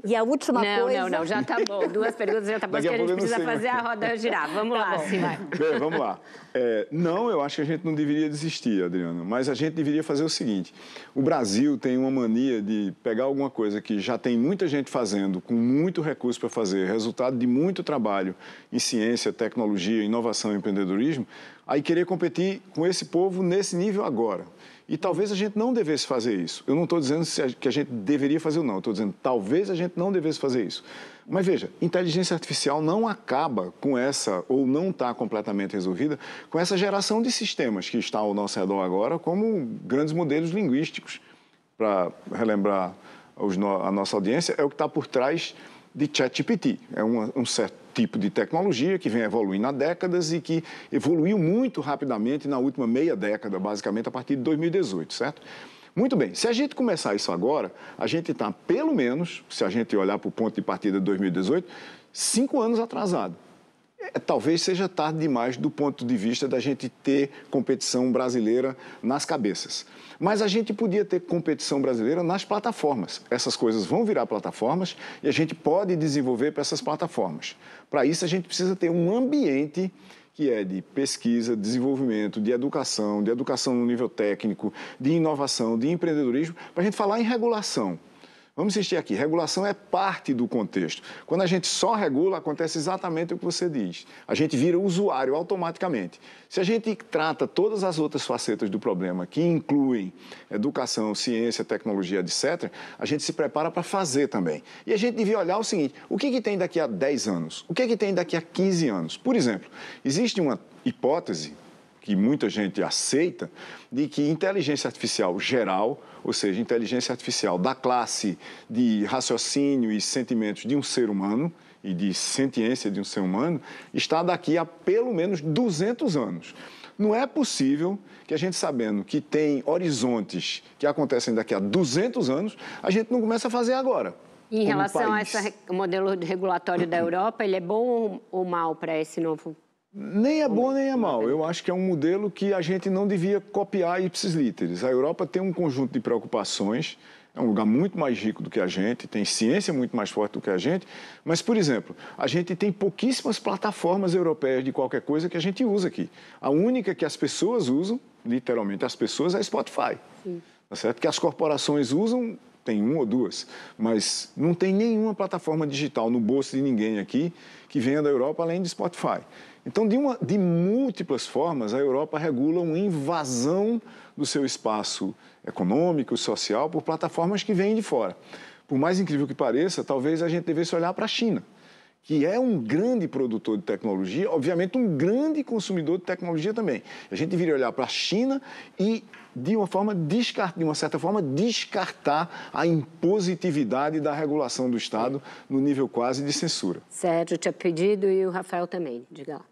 E a última não, coisa... Não, não, não, já tá bom. Duas perguntas já tá bom, porque a, a gente precisa fazer a roda girar. Vamos tá lá, bom. Sim, vai. Bem, vamos lá. É, não, eu acho que a gente não deveria desistir, Adriana, mas a gente deveria fazer o seguinte. O Brasil tem uma mania de pegar alguma coisa que já tem muita gente fazendo, com muito recurso para fazer, resultado de muito trabalho em ciência, tecnologia, inovação e empreendedorismo, aí querer competir com esse povo nesse nível agora. E talvez a gente não devesse fazer isso. Eu não estou dizendo que a gente deveria fazer ou não, estou dizendo talvez a gente não devesse fazer isso. Mas veja, inteligência artificial não acaba com essa, ou não está completamente resolvida, com essa geração de sistemas que está ao nosso redor agora, como grandes modelos linguísticos. Para relembrar a nossa audiência, é o que está por trás de ChatGPT. É um, um certo tipo de tecnologia que vem evoluindo há décadas e que evoluiu muito rapidamente na última meia década, basicamente a partir de 2018, certo? Muito bem, se a gente começar isso agora, a gente está, pelo menos, se a gente olhar para o ponto de partida de 2018, cinco anos atrasado. É, talvez seja tarde demais do ponto de vista da gente ter competição brasileira nas cabeças. Mas a gente podia ter competição brasileira nas plataformas. Essas coisas vão virar plataformas e a gente pode desenvolver para essas plataformas. Para isso, a gente precisa ter um ambiente que é de pesquisa, desenvolvimento, de educação, de educação no nível técnico, de inovação, de empreendedorismo, para a gente falar em regulação. Vamos insistir aqui, regulação é parte do contexto. Quando a gente só regula, acontece exatamente o que você diz. A gente vira usuário automaticamente. Se a gente trata todas as outras facetas do problema, que incluem educação, ciência, tecnologia, etc., a gente se prepara para fazer também. E a gente devia olhar o seguinte, o que, que tem daqui a 10 anos? O que, que tem daqui a 15 anos? Por exemplo, existe uma hipótese que muita gente aceita, de que inteligência artificial geral, ou seja, inteligência artificial da classe de raciocínio e sentimentos de um ser humano e de sentiência de um ser humano, está daqui a pelo menos 200 anos. Não é possível que a gente sabendo que tem horizontes que acontecem daqui a 200 anos, a gente não comece a fazer agora. E em relação país. a esse modelo regulatório da Europa, ele é bom ou mal para esse novo nem é bom nem é mal. Né? Eu acho que é um modelo que a gente não devia copiar ipsis literis. A Europa tem um conjunto de preocupações, é um lugar muito mais rico do que a gente, tem ciência muito mais forte do que a gente, mas, por exemplo, a gente tem pouquíssimas plataformas europeias de qualquer coisa que a gente usa aqui. A única que as pessoas usam, literalmente as pessoas, é a Spotify. Sim. Tá certo? Que as corporações usam tem uma ou duas, mas não tem nenhuma plataforma digital no bolso de ninguém aqui que venha da Europa além de Spotify. Então, de, uma, de múltiplas formas, a Europa regula uma invasão do seu espaço econômico, social, por plataformas que vêm de fora. Por mais incrível que pareça, talvez a gente devesse olhar para a China que é um grande produtor de tecnologia, obviamente um grande consumidor de tecnologia também. A gente deveria olhar para a China e de uma forma descart, de uma certa forma descartar a impositividade da regulação do Estado no nível quase de censura. Sérgio tinha pedido e o Rafael também, diga lá.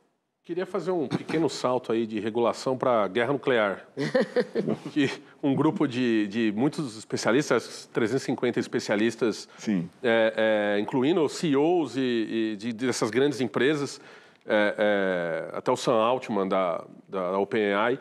Queria fazer um pequeno salto aí de regulação para a guerra nuclear, que um grupo de, de muitos especialistas, 350 especialistas, é, é, incluindo CEOs e, e de, dessas grandes empresas, é, é, até o Sam Altman da, da OpenAI,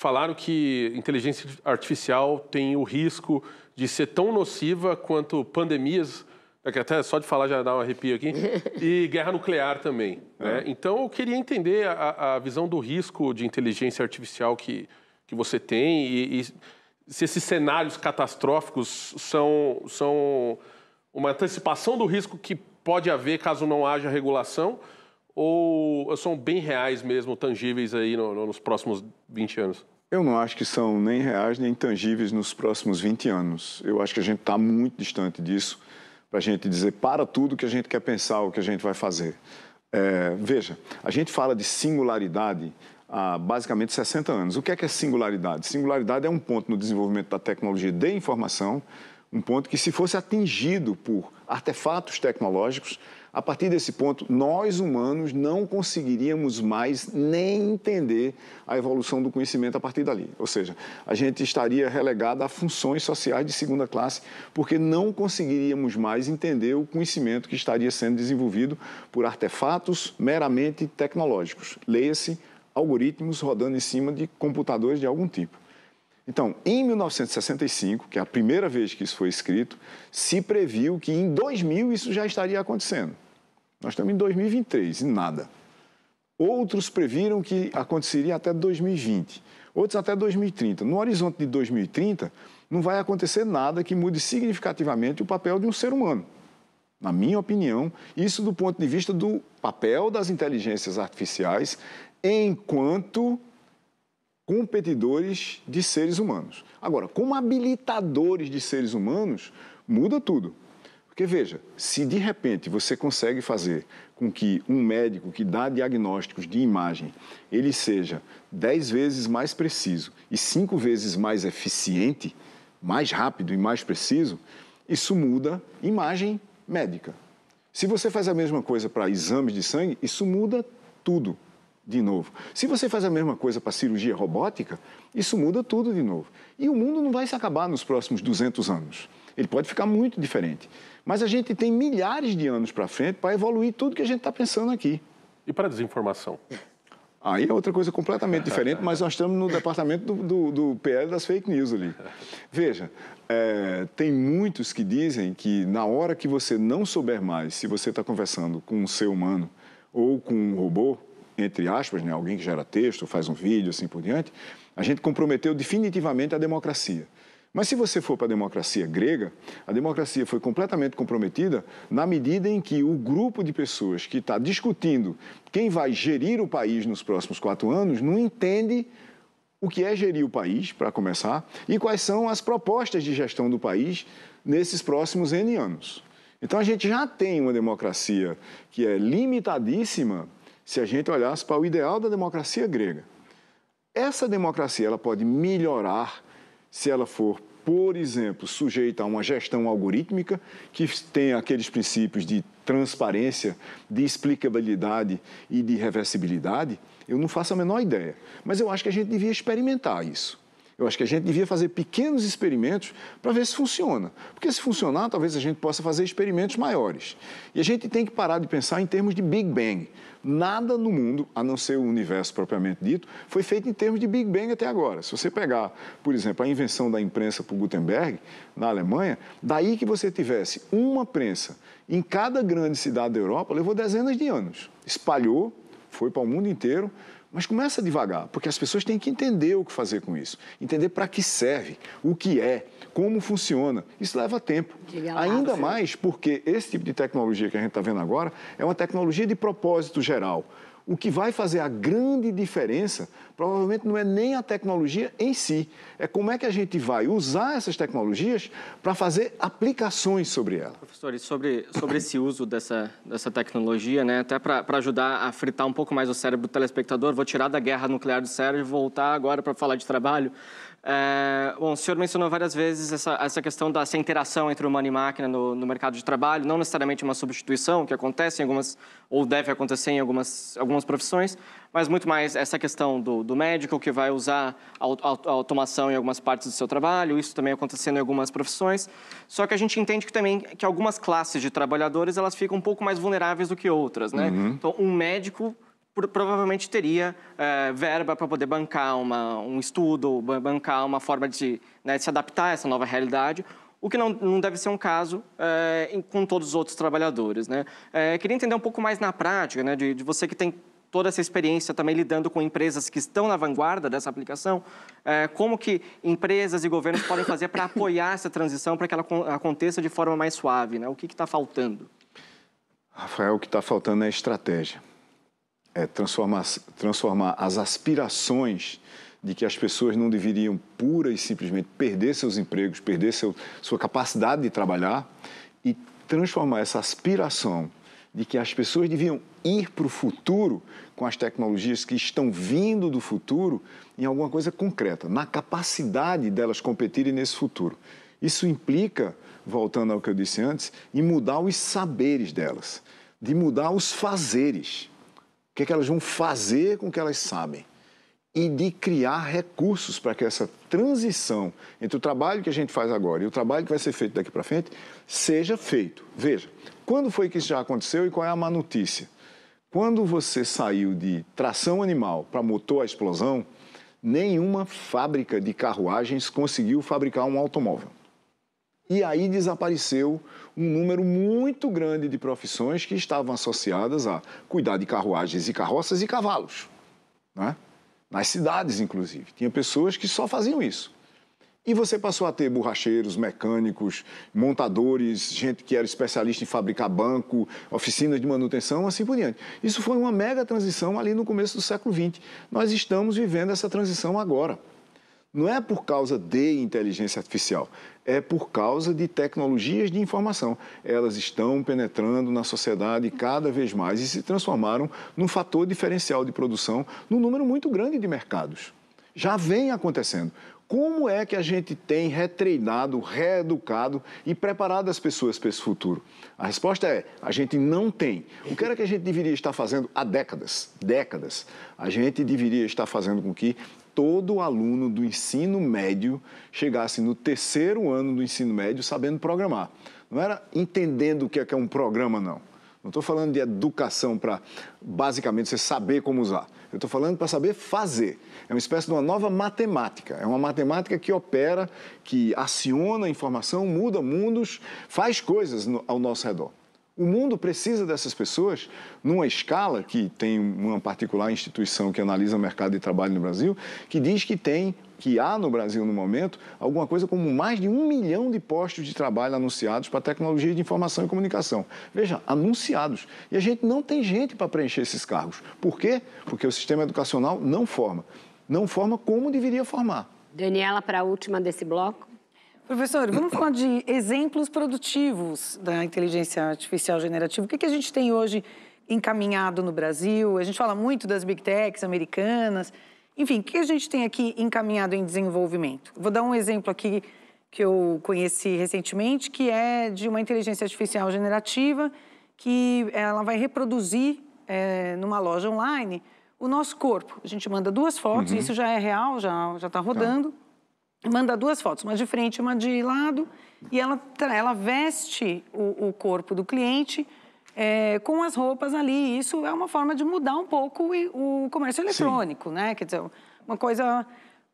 falaram que inteligência artificial tem o risco de ser tão nociva quanto pandemias, até só de falar já dá um arrepio aqui, e guerra nuclear também. É. Né? É. Então eu queria entender a, a, visão do risco de inteligência artificial que, que você tem e, e se esses cenários catastróficos são, são uma antecipação do risco que pode haver caso não haja regulação ou são bem reais mesmo, tangíveis aí no, no, nos próximos 20 anos? Eu não acho que são nem reais nem tangíveis nos próximos 20 anos. Eu acho que a gente está muito distante disso para a gente dizer para tudo que a gente quer pensar, o que a gente vai fazer. É, veja, a gente fala de singularidade há basicamente 60 anos. O que é, que é singularidade? Singularidade é um ponto no desenvolvimento da tecnologia de informação, um ponto que, se fosse atingido por artefatos tecnológicos, a partir desse ponto, nós humanos não conseguiríamos mais nem entender a evolução do conhecimento a partir dali. Ou seja, a gente estaria relegado a funções sociais de segunda classe, porque não conseguiríamos mais entender o conhecimento que estaria sendo desenvolvido por artefatos meramente tecnológicos. Leia-se algoritmos rodando em cima de computadores de algum tipo. Então, em 1965, que é a primeira vez que isso foi escrito, se previu que em 2000 isso já estaria acontecendo. Nós estamos em 2023 e nada. Outros previram que aconteceria até 2020, outros até 2030. No horizonte de 2030, não vai acontecer nada que mude significativamente o papel de um ser humano. Na minha opinião, isso do ponto de vista do papel das inteligências artificiais enquanto competidores de seres humanos. Agora, como habilitadores de seres humanos, muda tudo. Porque veja, se de repente você consegue fazer com que um médico que dá diagnósticos de imagem, ele seja 10 vezes mais preciso e 5 vezes mais eficiente, mais rápido e mais preciso, isso muda imagem médica. Se você faz a mesma coisa para exames de sangue, isso muda tudo de novo. Se você faz a mesma coisa para cirurgia robótica, isso muda tudo de novo. E o mundo não vai se acabar nos próximos 200 anos. Ele pode ficar muito diferente. Mas a gente tem milhares de anos para frente para evoluir tudo que a gente está pensando aqui. E para a desinformação? Aí é outra coisa completamente diferente, mas nós estamos no departamento do, do, do PL das fake news ali. Veja, é, tem muitos que dizem que na hora que você não souber mais se você está conversando com um ser humano ou com um robô, entre aspas, né, alguém que gera texto, faz um vídeo, assim por diante, a gente comprometeu definitivamente a democracia. Mas se você for para a democracia grega, a democracia foi completamente comprometida na medida em que o grupo de pessoas que está discutindo quem vai gerir o país nos próximos quatro anos não entende o que é gerir o país, para começar, e quais são as propostas de gestão do país nesses próximos N anos. Então a gente já tem uma democracia que é limitadíssima se a gente olhasse para o ideal da democracia grega. Essa democracia ela pode melhorar se ela for, por exemplo, sujeita a uma gestão algorítmica que tem aqueles princípios de transparência, de explicabilidade e de reversibilidade. Eu não faço a menor ideia, mas eu acho que a gente devia experimentar isso. Eu acho que a gente devia fazer pequenos experimentos para ver se funciona. Porque se funcionar, talvez a gente possa fazer experimentos maiores. E a gente tem que parar de pensar em termos de Big Bang. Nada no mundo, a não ser o universo propriamente dito, foi feito em termos de Big Bang até agora. Se você pegar, por exemplo, a invenção da imprensa por Gutenberg, na Alemanha, daí que você tivesse uma prensa em cada grande cidade da Europa, levou dezenas de anos. Espalhou, foi para o mundo inteiro mas começa devagar, porque as pessoas têm que entender o que fazer com isso, entender para que serve, o que é, como funciona. Isso leva tempo. É Ainda né? mais porque esse tipo de tecnologia que a gente está vendo agora é uma tecnologia de propósito geral. O que vai fazer a grande diferença provavelmente não é nem a tecnologia em si, é como é que a gente vai usar essas tecnologias para fazer aplicações sobre ela. Professor, e sobre, sobre esse uso dessa, dessa tecnologia, né, até para ajudar a fritar um pouco mais o cérebro do telespectador, vou tirar da guerra nuclear do cérebro e voltar agora para falar de trabalho. É, bom, o senhor mencionou várias vezes essa, essa questão dessa interação entre humano e máquina no, no, mercado de trabalho, não necessariamente uma substituição que acontece em algumas, ou deve acontecer em algumas, algumas profissões, mas muito mais essa questão do, do médico que vai usar a, a, a, automação em algumas partes do seu trabalho, isso também acontecendo em algumas profissões, só que a gente entende que também que algumas classes de trabalhadores elas ficam um pouco mais vulneráveis do que outras, né? Uhum. Então, um médico provavelmente teria é, verba para poder bancar uma, um estudo, bancar uma forma de, né, de, se adaptar a essa nova realidade, o que não, não deve ser um caso é, com todos os outros trabalhadores. Né? É, queria entender um pouco mais na prática, né, de, de, você que tem toda essa experiência também lidando com empresas que estão na vanguarda dessa aplicação, como que empresas e governos podem fazer para apoiar essa transição, para que ela aconteça de forma mais suave? Né? O que está faltando? Rafael, o que está faltando é estratégia é, transformar, transformar as aspirações de que as pessoas não deveriam pura e simplesmente perder seus empregos, perder seu, sua capacidade de trabalhar e transformar essa aspiração de que as pessoas deviam ir para o futuro com as tecnologias que estão vindo do futuro em alguma coisa concreta, na capacidade delas competirem nesse futuro. Isso implica, voltando ao que eu disse antes, em mudar os saberes delas, de mudar os fazeres que, é que elas vão fazer com o que elas sabem e de criar recursos para que essa transição entre o trabalho que a gente faz agora e o trabalho que vai ser feito daqui para frente seja feito. Veja, quando foi que isso já aconteceu e qual é a má notícia? Quando você saiu de tração animal para motor à explosão, nenhuma fábrica de carruagens conseguiu fabricar um automóvel. E aí desapareceu um número muito grande de profissões que estavam associadas a cuidar de carruagens e carroças e cavalos. Né? Nas cidades, inclusive. Tinha pessoas que só faziam isso. E você passou a ter borracheiros, mecânicos, montadores, gente que era especialista em fabricar banco, oficinas de manutenção, assim por diante. Isso foi uma mega transição ali no começo do século XX. Nós estamos vivendo essa transição agora. Não é por causa de inteligência artificial, é por causa de tecnologias de informação. Elas estão penetrando na sociedade cada vez mais e se transformaram num fator diferencial de produção num número muito grande de mercados. Já vem acontecendo. Como é que a gente tem retreinado, reeducado e preparado as pessoas para esse futuro? A resposta é: a gente não tem. O que era que a gente deveria estar fazendo há décadas? Décadas. A gente deveria estar fazendo com que todo aluno do ensino médio chegasse no terceiro ano do ensino médio sabendo programar. Não era entendendo o que é, que é um programa, não. Não estou falando de educação para basicamente você saber como usar. Eu estou falando para saber fazer. É uma espécie de uma nova matemática. É uma matemática que opera, que aciona a informação, muda mundos, faz coisas no, ao nosso redor. O mundo precisa dessas pessoas numa escala que tem uma particular instituição que analisa o mercado de trabalho no Brasil, que diz que tem, que há no Brasil no momento, alguma coisa como mais de um milhão de postos de trabalho anunciados para tecnologia de informação e comunicação. Veja, anunciados. E a gente não tem gente para preencher esses cargos. Por quê? Porque o sistema educacional não forma. Não forma como deveria formar. Daniela, para a última desse bloco. Professor, vamos falar de exemplos produtivos da inteligência artificial generativa. O que, que a gente tem hoje encaminhado no Brasil? A gente fala muito das big techs americanas. Enfim, o que a gente tem aqui encaminhado em desenvolvimento? Vou dar um exemplo aqui que eu conheci recentemente, que é de uma inteligência artificial generativa que ela vai reproduzir é, numa loja online o nosso corpo. A gente manda duas fotos, uhum. isso já é real, já está tá. rodando. Tá manda duas fotos, uma de frente e uma de lado, e ela, ela veste o, o corpo do cliente é, com as roupas ali. Isso é uma forma de mudar um pouco o, o comércio eletrônico, Sim. né? Quer dizer, uma coisa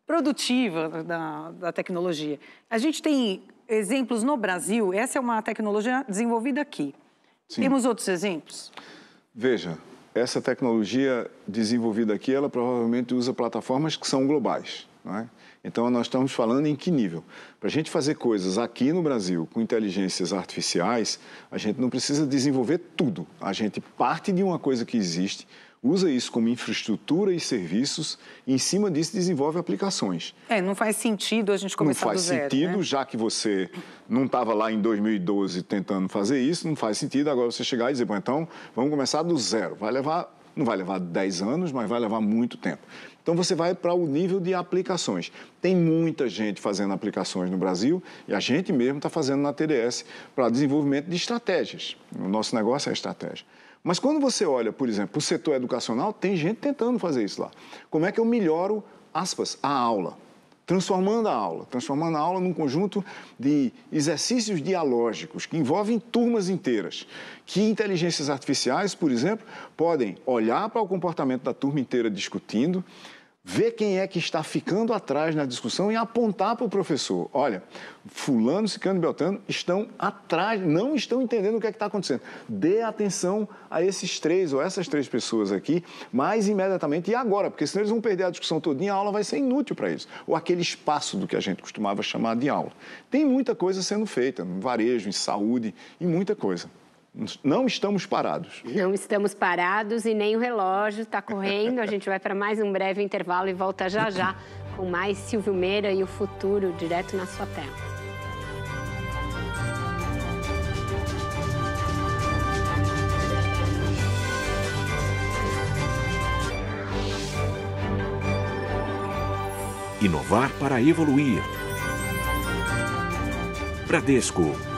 produtiva da, da tecnologia. A gente tem exemplos no Brasil, essa é uma tecnologia desenvolvida aqui. Sim. Temos outros exemplos? Veja, essa tecnologia desenvolvida aqui, ela provavelmente usa plataformas que são globais. Não é? Então, nós estamos falando em que nível? Para a gente fazer coisas aqui no Brasil com inteligências artificiais, a gente não precisa desenvolver tudo. A gente parte de uma coisa que existe, usa isso como infraestrutura e serviços e, em cima disso, desenvolve aplicações. É, não faz sentido a gente começar do zero. Não faz sentido, né? já que você não estava lá em 2012 tentando fazer isso, não faz sentido agora você chegar e dizer, bom, então, vamos começar do zero. Vai levar, não vai levar 10 anos, mas vai levar muito tempo. Então você vai para o nível de aplicações. Tem muita gente fazendo aplicações no Brasil e a gente mesmo está fazendo na TDS para desenvolvimento de estratégias. O nosso negócio é estratégia. Mas quando você olha, por exemplo, o setor educacional, tem gente tentando fazer isso lá. Como é que eu melhoro, aspas, a aula? transformando a aula, transformando a aula num conjunto de exercícios dialógicos que envolvem turmas inteiras, que inteligências artificiais, por exemplo, podem olhar para o comportamento da turma inteira discutindo, ver quem é que está ficando atrás na discussão e apontar para o professor. Olha, fulano, ciclano e beltano estão atrás, não estão entendendo o que é está acontecendo. Dê atenção a esses três ou essas três pessoas aqui, mais imediatamente e agora, porque senão eles vão perder a discussão todinha, a aula vai ser inútil para eles. Ou aquele espaço do que a gente costumava chamar de aula. Tem muita coisa sendo feita, no varejo, em saúde, e muita coisa. Não estamos parados. Não estamos parados e nem o relógio está correndo. A gente vai para mais um breve intervalo e volta já já com mais Silvio Meira e o futuro direto na sua tela. Inovar para evoluir. Bradesco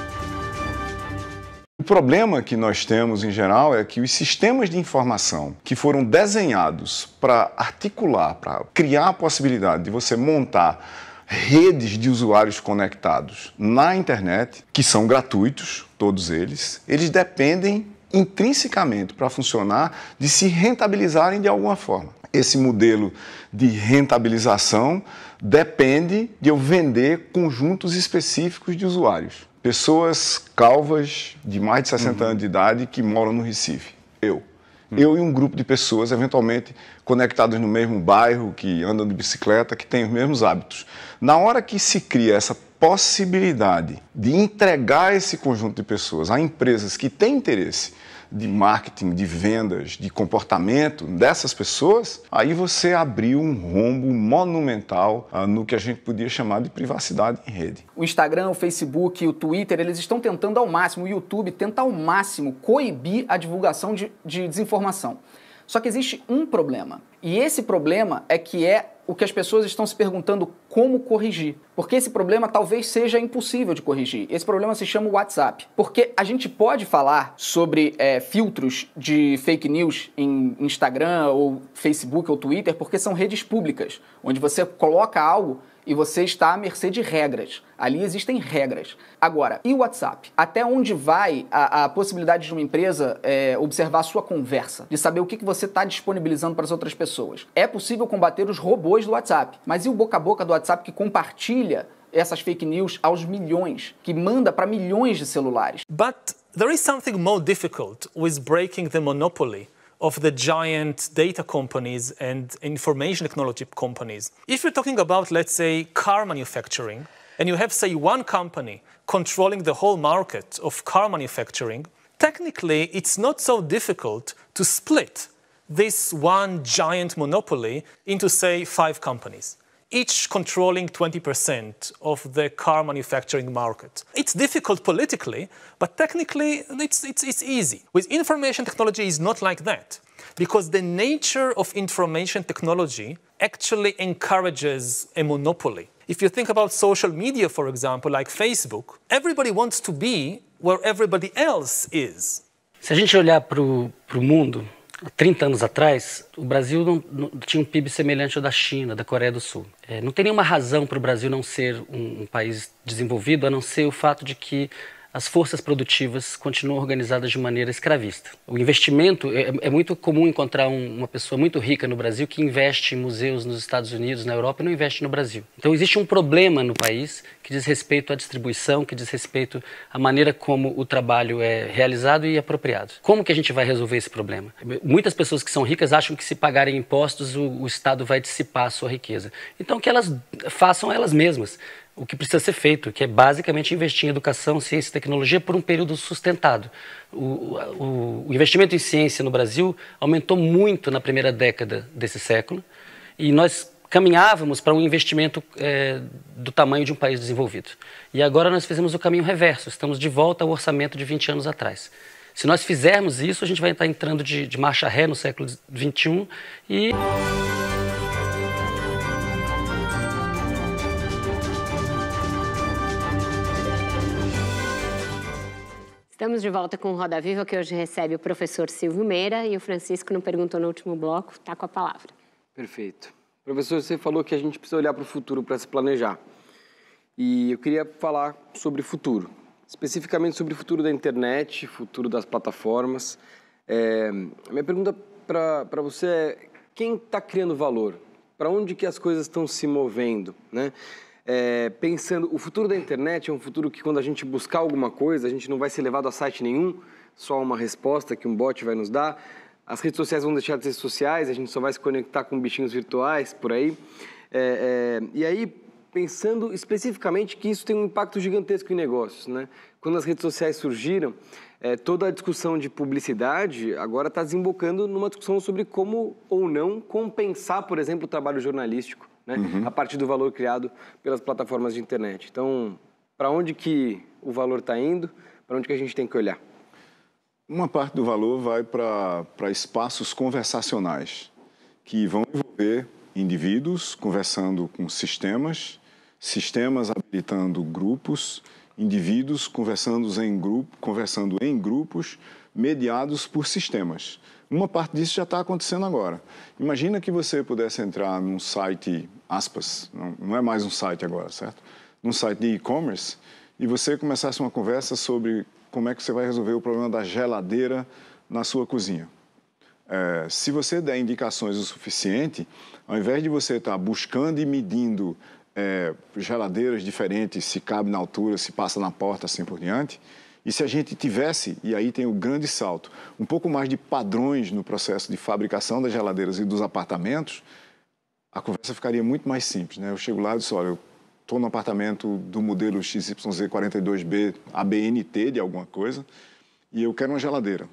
problema que nós temos em geral é que os sistemas de informação que foram desenhados para articular, para criar a possibilidade de você montar redes de usuários conectados na internet, que são gratuitos, todos eles, eles dependem intrinsecamente para funcionar de se rentabilizarem de alguma forma. Esse modelo de rentabilização depende de eu vender conjuntos específicos de usuários pessoas calvas de mais de 60 uhum. anos de idade que moram no Recife. Eu. Uhum. Eu e um grupo de pessoas, eventualmente conectados no mesmo bairro, que andam de bicicleta, que têm os mesmos hábitos. Na hora que se cria essa possibilidade de entregar esse conjunto de pessoas a empresas que têm interesse de marketing, de vendas, de comportamento dessas pessoas, aí você abriu um rombo monumental ah, no que a gente podia chamar de privacidade em rede. O Instagram, o Facebook, o Twitter, eles estão tentando ao máximo, o YouTube tenta ao máximo coibir a divulgação de, de desinformação. Só que existe um problema. E esse problema é que é o que as pessoas estão se perguntando como corrigir. Porque esse problema talvez seja impossível de corrigir. Esse problema se chama WhatsApp. Porque a gente pode falar sobre é, filtros de fake news em Instagram ou Facebook ou Twitter, porque são redes públicas, onde você coloca algo e você está à mercê de regras. Ali existem regras. Agora, e o WhatsApp? Até onde vai a, a possibilidade de uma empresa é, observar a sua conversa, de saber o que, que você está disponibilizando para as outras pessoas? É possível combater os robôs do WhatsApp, mas e o boca a boca do WhatsApp que compartilha essas fake news aos milhões, que manda para milhões de celulares? But there is something more difficult with breaking the monopoly of the giant data companies and information technology companies. If you're talking about, let's say, car manufacturing, and you have, say, one company controlling the whole market of car manufacturing, technically it's not so difficult to split this one giant monopoly into, say, five companies each controlling 20% of the car manufacturing market. It's difficult politically, but technically it's, it's, it's easy. With information technology is not like that, because the nature of information technology actually encourages a monopoly. If you think about social media, for example, like Facebook, everybody wants to be where everybody else is. Se a gente olhar para o mundo, 30 anos atrás, o Brasil não, não, tinha um PIB semelhante ao da China, da Coreia do Sul. É, não tem nenhuma razão para o Brasil não ser um, um país desenvolvido, a não ser o fato de que as forças produtivas continuam organizadas de maneira escravista. O investimento é, é muito comum encontrar um, uma pessoa muito rica no Brasil que investe em museus nos Estados Unidos, na Europa e não investe no Brasil. Então existe um problema no país que diz respeito à distribuição, que diz respeito à maneira como o trabalho é realizado e apropriado. Como que a gente vai resolver esse problema? Muitas pessoas que são ricas acham que se pagarem impostos o, o Estado vai dissipar a sua riqueza. Então que elas façam elas mesmas o que precisa ser feito, que é basicamente investir em educação, ciência e tecnologia por um período sustentado. O, o, o, investimento em ciência no Brasil aumentou muito na primeira década desse século e nós caminhávamos para um investimento é, do tamanho de um país desenvolvido. E agora nós fizemos o caminho reverso, estamos de volta ao orçamento de 20 anos atrás. Se nós fizermos isso, a gente vai estar entrando de, de marcha ré no século XXI e. Estamos de volta com o Roda Viva, que hoje recebe o professor Silvio Meira e o Francisco não perguntou no último bloco, está com a palavra. Perfeito. Professor, você falou que a gente precisa olhar para o futuro para se planejar. E eu queria falar sobre futuro, especificamente sobre o futuro da internet, futuro das plataformas. É, a minha pergunta para você é quem está criando valor? Para onde que as coisas estão se movendo, né? é, pensando, o futuro da internet é um futuro que quando a gente buscar alguma coisa, a gente não vai ser levado a site nenhum, só uma resposta que um bot vai nos dar. As redes sociais vão deixar de ser sociais, a gente só vai se conectar com bichinhos virtuais por aí. É, é, e aí, pensando especificamente que isso tem um impacto gigantesco em negócios, né? Quando as redes sociais surgiram, é, toda a discussão de publicidade agora está desembocando numa discussão sobre como ou não compensar, por exemplo, o trabalho jornalístico né? Uhum. a partir do valor criado pelas plataformas de internet. Então, para onde que o valor está indo? Para onde que a gente tem que olhar? Uma parte do valor vai para espaços conversacionais, que vão envolver indivíduos conversando com sistemas, sistemas habilitando grupos, indivíduos conversando em, grupo, conversando em grupos mediados por sistemas. Uma parte disso já está acontecendo agora. Imagina que você pudesse entrar num site aspas, não, não é mais um site agora, certo? Num site de e-commerce e você começasse uma conversa sobre como é que você vai resolver o problema da geladeira na sua cozinha. É, se você der indicações o suficiente, ao invés de você estar tá buscando e medindo é, geladeiras diferentes, se cabe na altura, se passa na porta, assim por diante, e se a gente tivesse, e aí tem o grande salto, um pouco mais de padrões no processo de fabricação das geladeiras e dos apartamentos, a conversa ficaria muito mais simples, né? Eu chego lá e disse, olha, eu estou no apartamento do modelo XYZ42B, ABNT de alguma coisa, e eu quero uma geladeira.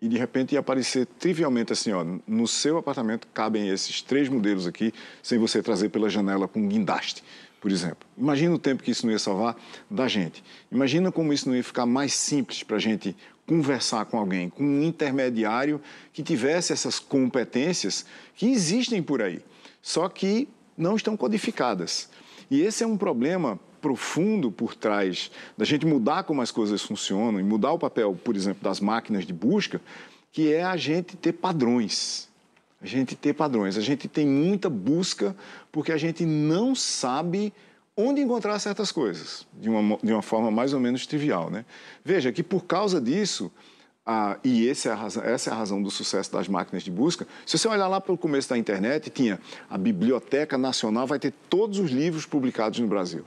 E de repente ia aparecer trivialmente assim, ó, no seu apartamento cabem esses três modelos aqui, sem você trazer pela janela com um guindaste, por exemplo. Imagina o tempo que isso não ia salvar da gente. Imagina como isso não ia ficar mais simples para a gente conversar com alguém, com um intermediário que tivesse essas competências que existem por aí só que não estão codificadas. E esse é um problema profundo por trás da gente mudar como as coisas funcionam e mudar o papel, por exemplo, das máquinas de busca, que é a gente ter padrões. A gente ter padrões. A gente tem muita busca porque a gente não sabe onde encontrar certas coisas, de uma, de uma forma mais ou menos trivial. Né? Veja que por causa disso, ah, e essa é, razão, essa é a razão do sucesso das máquinas de busca. Se você olhar lá pelo começo da internet, tinha a Biblioteca Nacional, vai ter todos os livros publicados no Brasil.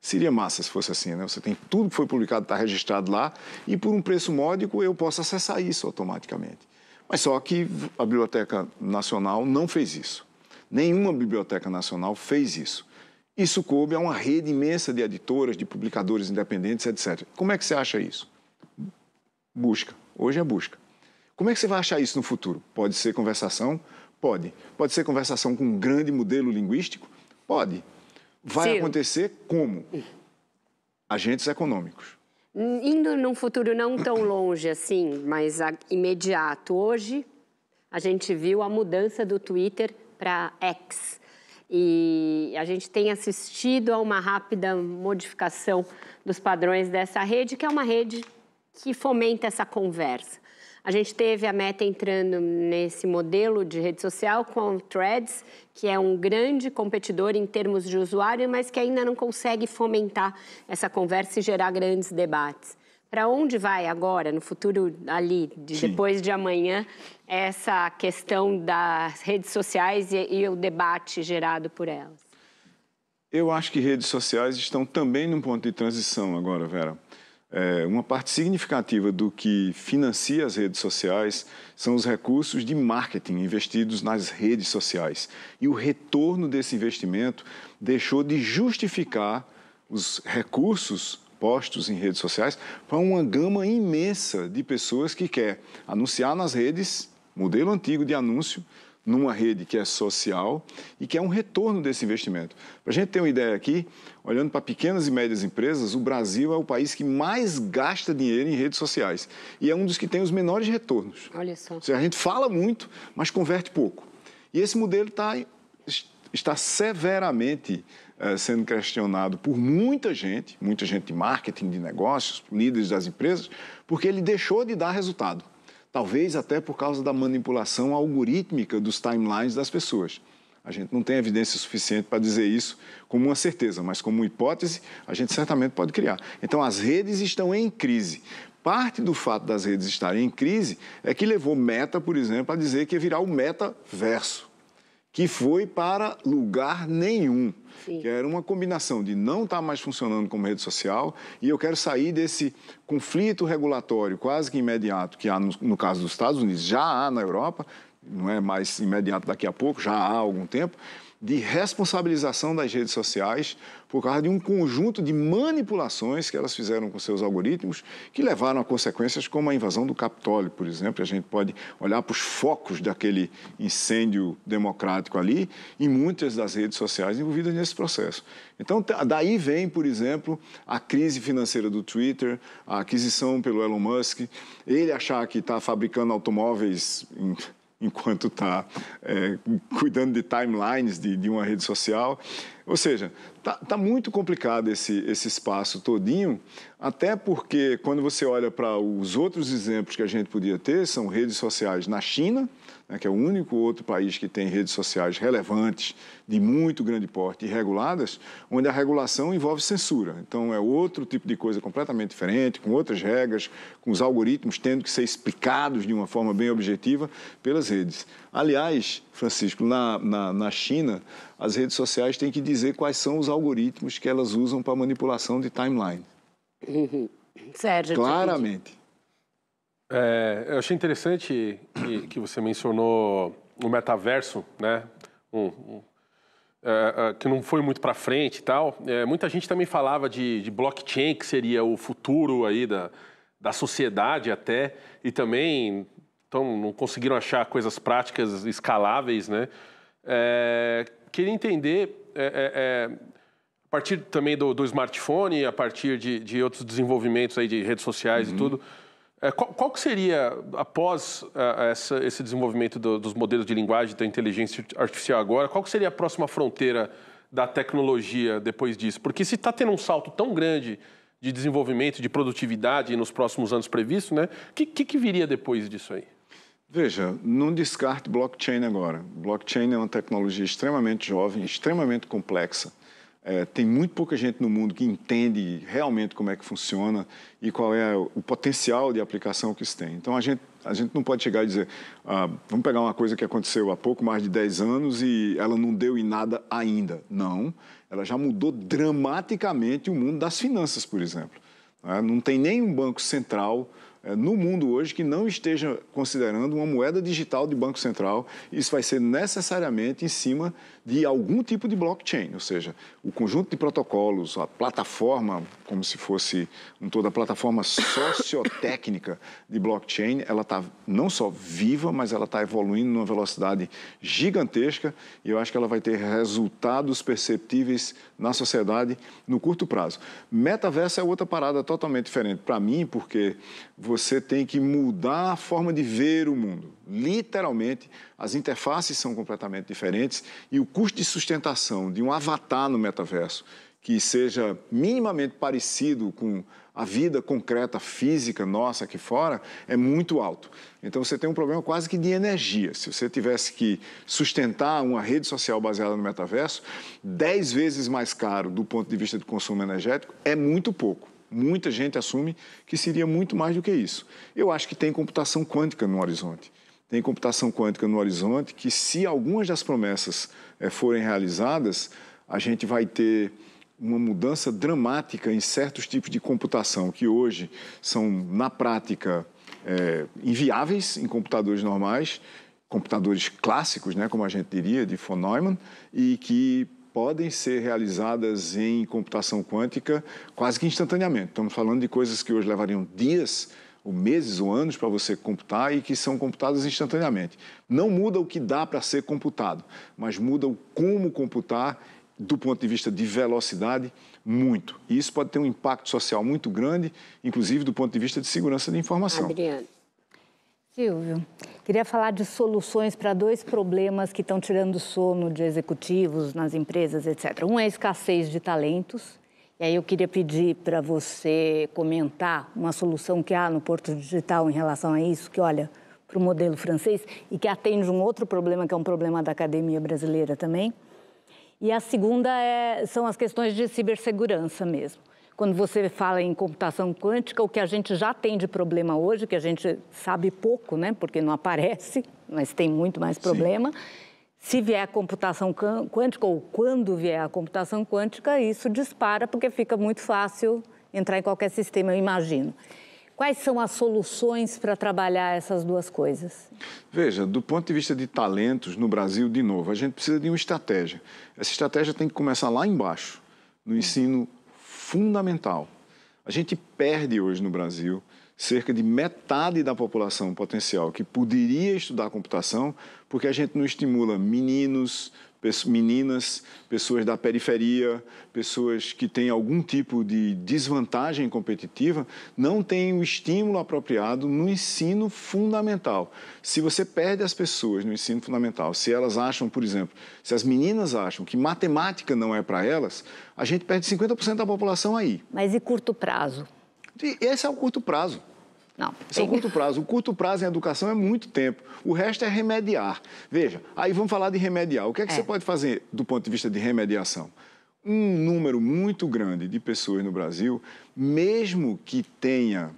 Seria massa se fosse assim, né? Você tem tudo que foi publicado, está registrado lá, e por um preço módico eu posso acessar isso automaticamente. Mas só que a Biblioteca Nacional não fez isso. Nenhuma biblioteca nacional fez isso. Isso coube a uma rede imensa de editoras, de publicadores independentes, etc. Como é que você acha isso? Busca. Hoje é busca. Como é que você vai achar isso no futuro? Pode ser conversação? Pode. Pode ser conversação com um grande modelo linguístico? Pode. Vai Ciro. acontecer como? Agentes econômicos. Hum, indo num futuro não tão longe assim, mas imediato. Hoje, a gente viu a mudança do Twitter para X. E a gente tem assistido a uma rápida modificação dos padrões dessa rede, que é uma rede que fomenta essa conversa. A gente teve a Meta entrando nesse modelo de rede social com o Threads, que é um grande competidor em termos de usuário, mas que ainda não consegue fomentar essa conversa e gerar grandes debates. Para onde vai agora, no futuro ali, de depois de amanhã, essa questão das redes sociais e, e o debate gerado por elas? Eu acho que redes sociais estão também num ponto de transição agora, Vera é, uma parte significativa do que financia as redes sociais são os recursos de marketing investidos nas redes sociais. E o retorno desse investimento deixou de justificar os recursos postos em redes sociais para uma gama imensa de pessoas que quer anunciar nas redes, modelo antigo de anúncio, numa rede que é social e que é um retorno desse investimento. Para a gente ter uma ideia aqui, olhando para pequenas e médias empresas, o Brasil é o país que mais gasta dinheiro em redes sociais e é um dos que tem os menores retornos. Olha só. Seja, a gente fala muito, mas converte pouco. E esse modelo tá, está severamente é, sendo questionado por muita gente, muita gente de marketing, de negócios, líderes das empresas, porque ele deixou de dar resultado. Talvez até por causa da manipulação algorítmica dos timelines das pessoas. A gente não tem evidência suficiente para dizer isso como uma certeza, mas como uma hipótese, a gente certamente pode criar. Então, as redes estão em crise. Parte do fato das redes estarem em crise é que levou Meta, por exemplo, a dizer que ia virar o metaverso, que foi para lugar nenhum que era uma combinação de não estar tá mais funcionando como rede social e eu quero sair desse conflito regulatório quase que imediato que há no, no caso dos Estados Unidos, já há na Europa, não é mais imediato daqui a pouco, já há algum tempo, de responsabilização das redes sociais por causa de um conjunto de manipulações que elas fizeram com seus algoritmos que levaram a consequências como a invasão do Capitólio, por exemplo. A gente pode olhar para os focos daquele incêndio democrático ali e muitas das redes sociais envolvidas nesse processo. Então, daí vem, por exemplo, a crise financeira do Twitter, a aquisição pelo Elon Musk, ele achar que está fabricando automóveis enquanto está é, cuidando de timelines de, de, uma rede social. Ou seja, está tá muito complicado esse, esse espaço todinho, até porque quando você olha para os outros exemplos que a gente podia ter, são redes sociais na China, né, que é o único outro país que tem redes sociais relevantes, de muito grande porte e reguladas, onde a regulação envolve censura. Então, é outro tipo de coisa completamente diferente, com outras regras, com os algoritmos tendo que ser explicados de uma forma bem objetiva pelas redes. Aliás, Francisco, na, na, na China, as redes sociais têm que dizer quais são os algoritmos que elas usam para manipulação de timeline. Sérgio, claramente. É, eu achei interessante que, que, você mencionou o metaverso, né? Um, um, é, é que não foi muito para frente e tal. É, muita gente também falava de, de, blockchain, que seria o futuro aí da, da sociedade até, e também então, não conseguiram achar coisas práticas escaláveis, né? É, queria entender, é, a partir também do, do, smartphone, a partir de, de outros desenvolvimentos aí de redes sociais uhum. e tudo, é, qual, qual, que seria, após é, essa, esse desenvolvimento do, dos modelos de linguagem da inteligência artificial agora, qual que seria a próxima fronteira da tecnologia depois disso? Porque se está tendo um salto tão grande de desenvolvimento, de produtividade nos próximos anos previstos, né? O que, que, que viria depois disso aí? Veja, não descarte blockchain agora. Blockchain é uma tecnologia extremamente jovem, extremamente complexa é, tem muito pouca gente no mundo que entende realmente como é que funciona e qual é o potencial de aplicação que isso tem. Então, a gente, a gente não pode chegar e dizer, ah, vamos pegar uma coisa que aconteceu há pouco mais de 10 anos e ela não deu em nada ainda. Não, ela já mudou dramaticamente o mundo das finanças, por exemplo. É, não tem nenhum banco central é, no mundo hoje que não esteja considerando uma moeda digital de banco central. Isso vai ser necessariamente em cima de algum tipo de blockchain, ou seja, o conjunto de protocolos, a plataforma, como se fosse um toda a plataforma sociotécnica de blockchain, ela está não só viva, mas ela está evoluindo numa velocidade gigantesca e eu acho que ela vai ter resultados perceptíveis na sociedade no curto prazo. Metaverso é outra parada totalmente diferente para mim, porque você tem que mudar a forma de ver o mundo. Literalmente, as interfaces são completamente diferentes e o custo de sustentação de um avatar no metaverso que seja minimamente parecido com a vida concreta, física nossa aqui fora, é muito alto. Então você tem um problema quase que de energia. Se você tivesse que sustentar uma rede social baseada no metaverso, 10 vezes mais caro do ponto de vista do consumo energético, é muito pouco. Muita gente assume que seria muito mais do que isso. Eu acho que tem computação quântica no horizonte tem computação quântica no horizonte, que se algumas das promessas é, forem realizadas, a gente vai ter uma mudança dramática em certos tipos de computação que hoje são, na prática, é, inviáveis em computadores normais, computadores clássicos, né, como a gente diria, de von Neumann, e que podem ser realizadas em computação quântica quase que instantaneamente. Estamos falando de coisas que hoje levariam dias ou meses ou anos para você computar e que são computadas instantaneamente. Não muda o que dá para ser computado, mas muda o como computar do ponto de vista de velocidade muito. E isso pode ter um impacto social muito grande, inclusive do ponto de vista de segurança de informação. Adriano. Silvio, queria falar de soluções para dois problemas que estão tirando sono de executivos nas empresas, etc. Um é a escassez de talentos e aí eu queria pedir para você comentar uma solução que há no Porto Digital em relação a isso, que olha para o modelo francês e que atende um outro problema, que é um problema da academia brasileira também. E a segunda é, são as questões de cibersegurança mesmo. Quando você fala em computação quântica, o que a gente já tem de problema hoje, que a gente sabe pouco, né, porque não aparece, mas tem muito mais problema. Sim se vier a computação quântica ou quando vier a computação quântica, isso dispara porque fica muito fácil entrar em qualquer sistema, eu imagino. Quais são as soluções para trabalhar essas duas coisas? Veja, do ponto de vista de talentos no Brasil, de novo, a gente precisa de uma estratégia. Essa estratégia tem que começar lá embaixo, no ensino fundamental. A gente perde hoje no Brasil cerca de metade da população potencial que poderia estudar computação porque a gente não estimula meninos, meninas, pessoas da periferia, pessoas que têm algum tipo de desvantagem competitiva, não têm o estímulo apropriado no ensino fundamental. Se você perde as pessoas no ensino fundamental, se elas acham, por exemplo, se as meninas acham que matemática não é para elas, a gente perde 50% da população aí. Mas e curto prazo? esse é o curto prazo. Não. Isso é o curto prazo. O curto prazo em educação é muito tempo. O resto é remediar. Veja, aí vamos falar de remediar. O que é que é. você pode fazer do ponto de vista de remediação? Um número muito grande de pessoas no Brasil, mesmo que tenha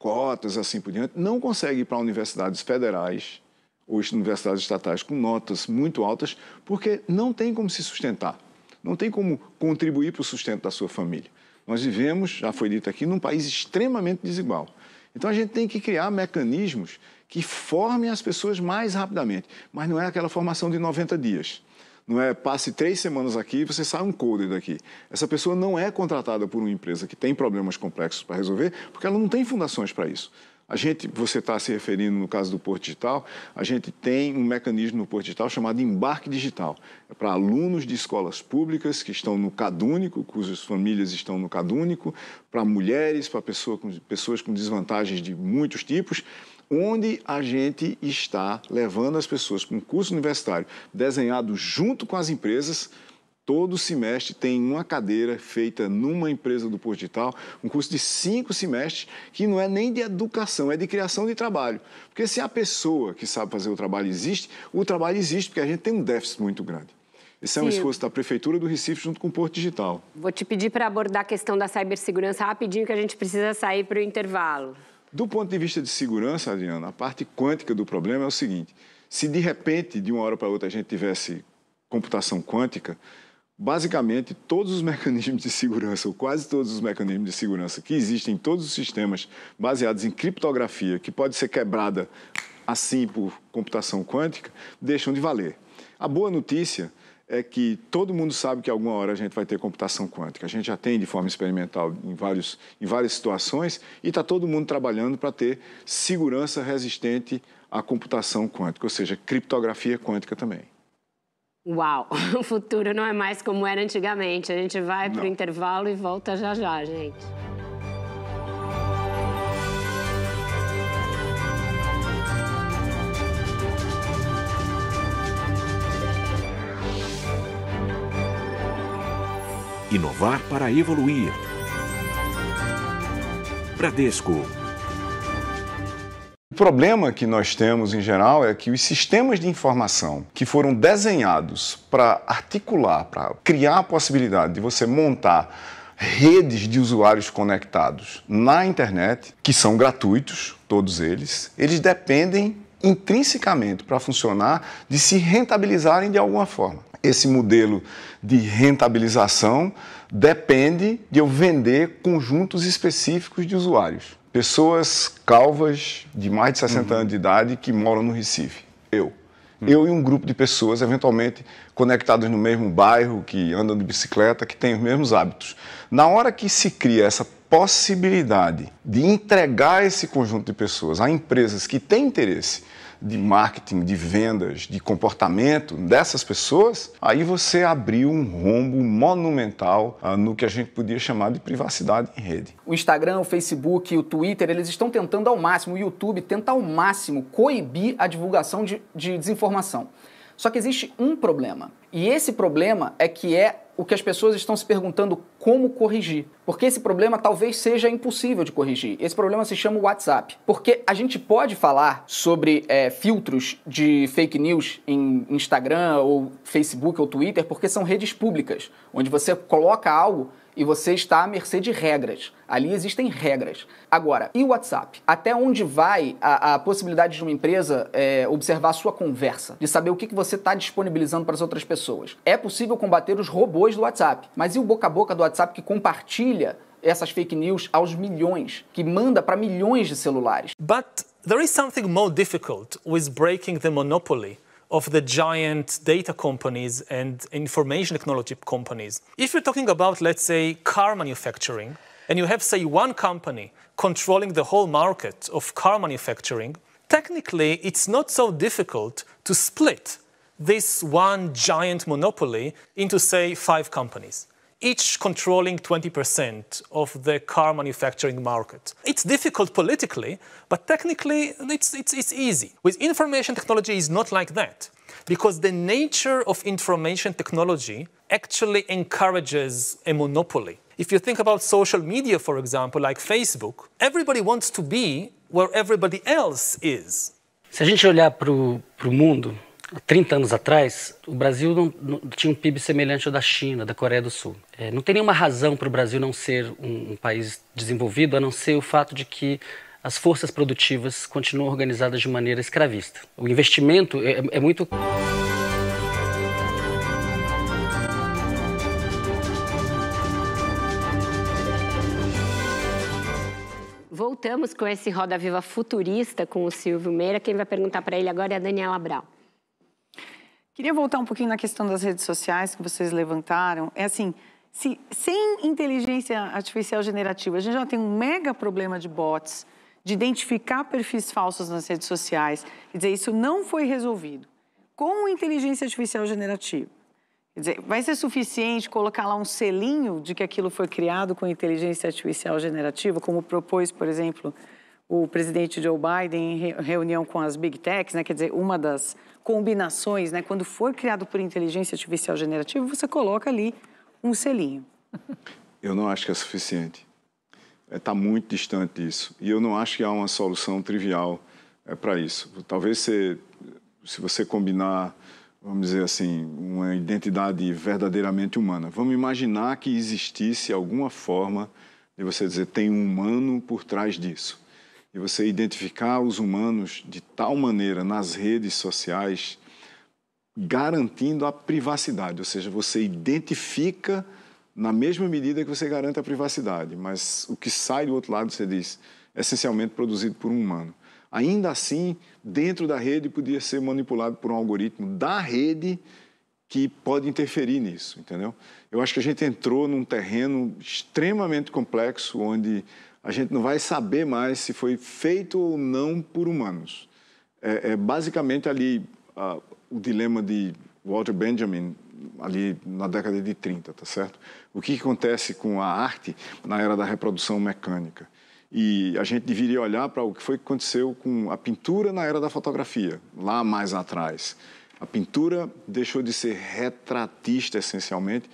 cotas assim por diante, não consegue ir para universidades federais ou universidades estatais com notas muito altas, porque não tem como se sustentar, não tem como contribuir para o sustento da sua família. Nós vivemos, já foi dito aqui, num país extremamente desigual. Então a gente tem que criar mecanismos que formem as pessoas mais rapidamente, mas não é aquela formação de 90 dias. Não é passe três semanas aqui e você sai um coder daqui. Essa pessoa não é contratada por uma empresa que tem problemas complexos para resolver, porque ela não tem fundações para isso. A gente, você está se referindo no caso do Porto Digital, a gente tem um mecanismo no Porto Digital chamado embarque digital. É para alunos de escolas públicas que estão no cadúnico, cujas famílias estão no cadúnico, para mulheres, para pessoa com, pessoas com desvantagens de muitos tipos, onde a gente está levando as pessoas para um curso universitário desenhado junto com as empresas Todo semestre tem uma cadeira feita numa empresa do Porto Digital, um curso de cinco semestres, que não é nem de educação, é de criação de trabalho. Porque se a pessoa que sabe fazer o trabalho existe, o trabalho existe, porque a gente tem um déficit muito grande. Esse é um esforço da Prefeitura do Recife junto com o Porto Digital. Vou te pedir para abordar a questão da cibersegurança rapidinho, que a gente precisa sair para o intervalo. Do ponto de vista de segurança, Adriana, a parte quântica do problema é o seguinte: se de repente, de uma hora para outra, a gente tivesse computação quântica, basicamente todos os mecanismos de segurança, ou quase todos os mecanismos de segurança que existem em todos os sistemas baseados em criptografia, que pode ser quebrada assim por computação quântica, deixam de valer. A boa notícia é que todo mundo sabe que alguma hora a gente vai ter computação quântica. A gente já tem de forma experimental em, vários, em várias situações e está todo mundo trabalhando para ter segurança resistente à computação quântica, ou seja, criptografia quântica também. Uau, o futuro não é mais como era antigamente. A gente vai para o intervalo e volta já já, gente. Inovar para evoluir. Bradesco problema que nós temos em geral é que os sistemas de informação que foram desenhados para articular, para criar a possibilidade de você montar redes de usuários conectados na internet, que são gratuitos, todos eles, eles dependem intrinsecamente para funcionar de se rentabilizarem de alguma forma. Esse modelo de rentabilização depende de eu vender conjuntos específicos de usuários pessoas calvas de mais de 60 uhum. anos de idade que moram no Recife. Eu. Uhum. Eu e um grupo de pessoas, eventualmente conectadas no mesmo bairro, que andam de bicicleta, que têm os mesmos hábitos. Na hora que se cria essa possibilidade de entregar esse conjunto de pessoas a empresas que têm interesse de marketing, de vendas, de comportamento dessas pessoas, aí você abriu um rombo monumental ah, no que a gente podia chamar de privacidade em rede. O Instagram, o Facebook, o Twitter, eles estão tentando ao máximo, o YouTube tenta ao máximo coibir a divulgação de, de desinformação. Só que existe um problema. E esse problema é que é o que as pessoas estão se perguntando como corrigir. Porque esse problema talvez seja impossível de corrigir. Esse problema se chama WhatsApp. Porque a gente pode falar sobre é, filtros de fake news em Instagram ou Facebook ou Twitter, porque são redes públicas, onde você coloca algo e você está à mercê de regras. Ali existem regras. Agora, e o WhatsApp? Até onde vai a, a possibilidade de uma empresa é, observar a sua conversa, de saber o que, que você está disponibilizando para as outras pessoas? É possível combater os robôs do WhatsApp, mas e o boca a boca do WhatsApp que compartilha essas fake news aos milhões, que manda para milhões de celulares? But there is something more difficult with breaking the monopoly. of the giant data companies and information technology companies. If you're talking about, let's say, car manufacturing, and you have, say, one company controlling the whole market of car manufacturing, technically it's not so difficult to split this one giant monopoly into, say, five companies each controlling 20% of the car manufacturing market. It's difficult politically, but technically it's, it's, it's easy. With information technology is not like that, because the nature of information technology actually encourages a monopoly. If you think about social media, for example, like Facebook, everybody wants to be where everybody else is. Se a gente olhar para o mundo, 30 anos atrás, o Brasil não, não, tinha um PIB semelhante ao da China, da Coreia do Sul. É, não tem nenhuma razão para o Brasil não ser um, um país desenvolvido, a não ser o fato de que as forças produtivas continuam organizadas de maneira escravista. O investimento é, é muito. Voltamos com esse Roda Viva futurista com o Silvio Meira. Quem vai perguntar para ele agora é a Daniela Brau. Queria voltar um pouquinho na questão das redes sociais que vocês levantaram. É assim, se, sem inteligência artificial generativa, a gente já tem um mega problema de bots, de identificar perfis falsos nas redes sociais. Quer dizer, isso não foi resolvido. Com inteligência artificial generativa, quer dizer, vai ser suficiente colocar lá um selinho de que aquilo foi criado com inteligência artificial generativa, como propôs, por exemplo, o presidente Joe Biden em reunião com as big techs, né? quer dizer, uma das combinações, né? Quando for criado por inteligência artificial generativa, você coloca ali um selinho. Eu não acho que é suficiente. Está é, tá muito distante disso. E eu não acho que há uma solução trivial é, para isso. Talvez se, se você combinar, vamos dizer assim, uma identidade verdadeiramente humana. Vamos imaginar que existisse alguma forma de você dizer tem um humano por trás disso e você identificar os humanos de tal maneira nas redes sociais, garantindo a privacidade, ou seja, você identifica na mesma medida que você garante a privacidade, mas o que sai do outro lado, você diz, é essencialmente produzido por um humano. Ainda assim, dentro da rede podia ser manipulado por um algoritmo da rede que pode interferir nisso, entendeu? Eu acho que a gente entrou num terreno extremamente complexo onde a gente não vai saber mais se foi feito ou não por humanos. É, é basicamente ali o dilema de Walter Benjamin, ali na década de 30, tá certo? O que acontece com a arte na era da reprodução mecânica? E a gente deveria olhar para o que foi que aconteceu com a pintura na era da fotografia, lá mais atrás. A pintura deixou de ser retratista essencialmente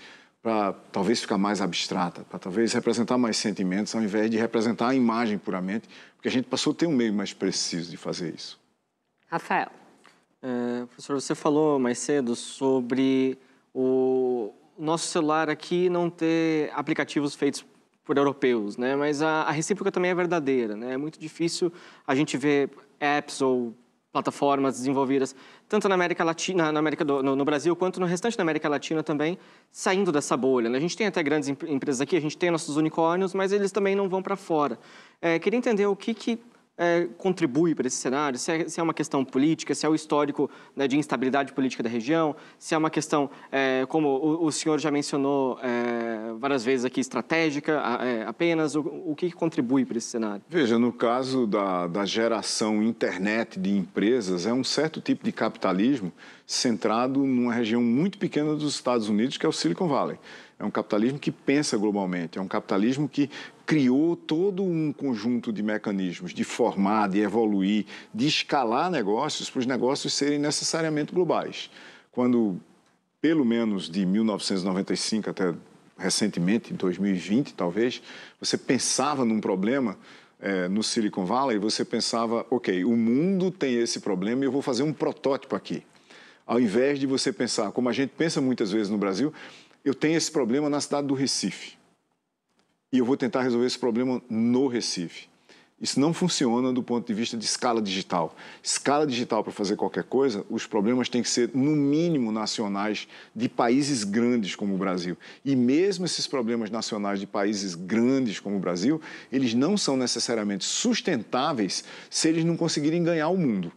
para talvez ficar mais abstrata, para talvez representar mais sentimentos, ao invés de representar a imagem puramente, porque a gente passou a ter um meio mais preciso de fazer isso. Rafael. É, professor, você falou mais cedo sobre o nosso celular aqui não ter aplicativos feitos por europeus, né? Mas a, a recíproca também é verdadeira, né? É muito difícil a gente ver apps ou plataformas desenvolvidas tanto na América Latina, na América do, no, no, Brasil, quanto no restante da América Latina também, saindo dessa bolha. Né? A gente tem até grandes empresas aqui, a gente tem nossos unicórnios, mas eles também não vão para fora. É, queria entender o que, que é, contribui para esse cenário, se é, se é, uma questão política, se é o histórico né, de instabilidade política da região, se é uma questão, é, como o, o, senhor já mencionou é, várias vezes aqui, estratégica é, apenas, o, o que, que contribui para esse cenário? Veja, no caso da, da geração internet de empresas, é um certo tipo de capitalismo centrado numa região muito pequena dos Estados Unidos, que é o Silicon Valley. É um capitalismo que pensa globalmente, é um capitalismo que criou todo um conjunto de mecanismos de formar, de evoluir, de escalar negócios para os negócios serem necessariamente globais. Quando, pelo menos de 1995 até recentemente, 2020 talvez, você pensava num problema é, no Silicon Valley, você pensava, ok, o mundo tem esse problema e eu vou fazer um protótipo aqui. Ao invés de você pensar, como a gente pensa muitas vezes no Brasil, eu tenho esse problema na cidade do Recife. E eu vou tentar resolver esse problema no Recife. Isso não funciona do ponto de vista de escala digital. Escala digital para fazer qualquer coisa, os problemas têm que ser, no mínimo, nacionais de países grandes como o Brasil. E mesmo esses problemas nacionais de países grandes como o Brasil, eles não são necessariamente sustentáveis se eles não conseguirem ganhar o mundo.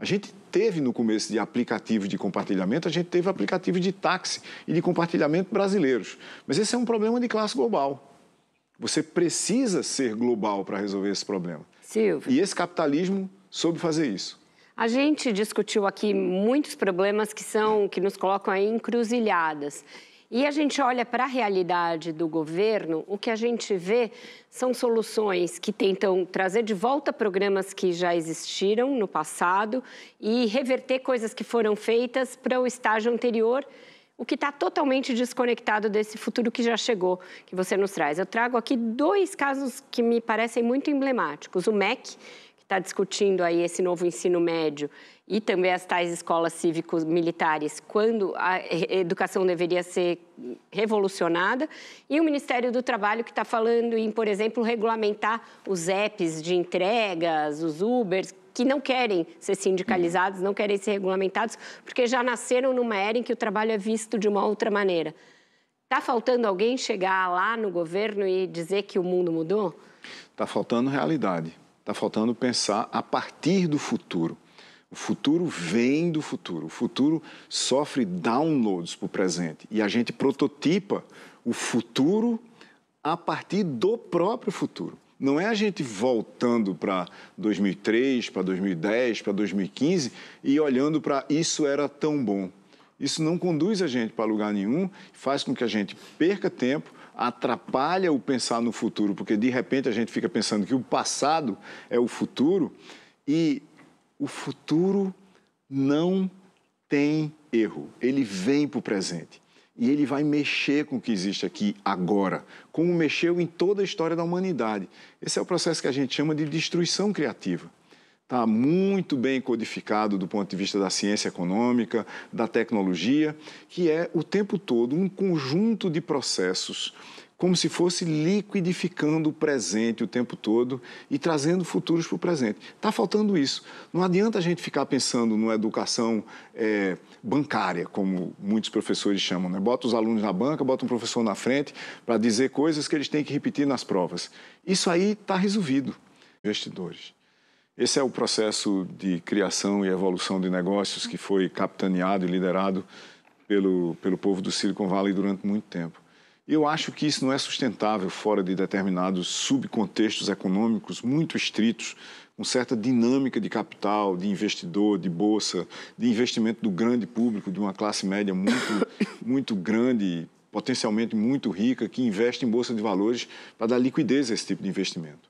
A gente teve no começo de aplicativos de compartilhamento, a gente teve aplicativos de táxi e de compartilhamento brasileiros. Mas esse é um problema de classe global. Você precisa ser global para resolver esse problema. Silvio. E esse capitalismo soube fazer isso. A gente discutiu aqui muitos problemas que são que nos colocam aí encruzilhadas. E a gente olha para a realidade do governo, o que a gente vê são soluções que tentam trazer de volta programas que já existiram no passado e reverter coisas que foram feitas para o estágio anterior o que está totalmente desconectado desse futuro que já chegou, que você nos traz. Eu trago aqui dois casos que me parecem muito emblemáticos. O MEC, que está discutindo aí esse novo ensino médio, e também as tais escolas cívicos militares, quando a educação deveria ser revolucionada, e o Ministério do Trabalho que está falando em, por exemplo, regulamentar os apps de entregas, os Ubers, que não querem ser sindicalizados, não querem ser regulamentados, porque já nasceram numa era em que o trabalho é visto de uma outra maneira. Está faltando alguém chegar lá no governo e dizer que o mundo mudou? Está faltando realidade. Está faltando pensar a partir do futuro. O futuro vem do futuro. O futuro sofre downloads para o presente. E a gente prototipa o futuro a partir do próprio futuro. Não é a gente voltando para 2003, para 2010, para 2015 e olhando para isso era tão bom. Isso não conduz a gente para lugar nenhum, faz com que a gente perca tempo, atrapalha o pensar no futuro, porque de repente a gente fica pensando que o passado é o futuro e o futuro não tem erro, ele vem para o presente. E ele vai mexer com o que existe aqui agora, como mexeu em toda a história da humanidade. Esse é o processo que a gente chama de destruição criativa está muito bem codificado do ponto de vista da ciência econômica, da tecnologia, que é o tempo todo um conjunto de processos como se fosse liquidificando o presente o tempo todo e trazendo futuros para o presente. Está faltando isso. Não adianta a gente ficar pensando numa educação é, bancária, como muitos professores chamam. Né? Bota os alunos na banca, bota um professor na frente para dizer coisas que eles têm que repetir nas provas. Isso aí está resolvido, investidores. Esse é o processo de criação e evolução de negócios que foi capitaneado e liderado pelo, pelo povo do Silicon Valley durante muito tempo. Eu acho que isso não é sustentável fora de determinados subcontextos econômicos muito estritos, com certa dinâmica de capital, de investidor, de bolsa, de investimento do grande público, de uma classe média muito, muito grande, potencialmente muito rica, que investe em bolsa de valores para dar liquidez a esse tipo de investimento.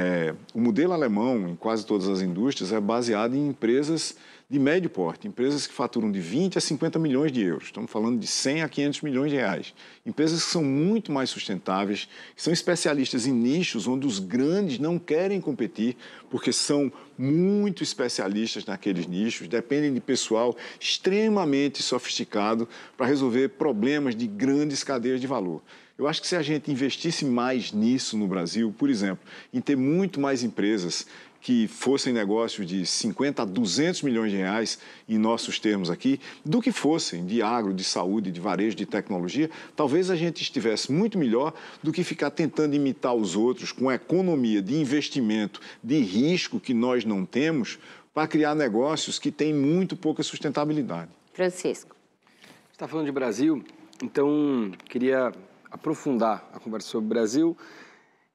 É, o modelo alemão, em quase todas as indústrias, é baseado em empresas de médio porte, empresas que faturam de 20 a 50 milhões de euros. Estamos falando de 100 a 500 milhões de reais. Empresas que são muito mais sustentáveis, que são especialistas em nichos onde os grandes não querem competir, porque são muito especialistas naqueles nichos, dependem de pessoal extremamente sofisticado para resolver problemas de grandes cadeias de valor. Eu acho que se a gente investisse mais nisso no Brasil, por exemplo, em ter muito mais empresas que fossem negócios de 50 a 200 milhões de reais, em nossos termos aqui, do que fossem de agro, de saúde, de varejo, de tecnologia, talvez a gente estivesse muito melhor do que ficar tentando imitar os outros com a economia de investimento, de risco que nós não temos, para criar negócios que têm muito pouca sustentabilidade. Francisco. Está falando de Brasil, então queria aprofundar a conversa sobre o Brasil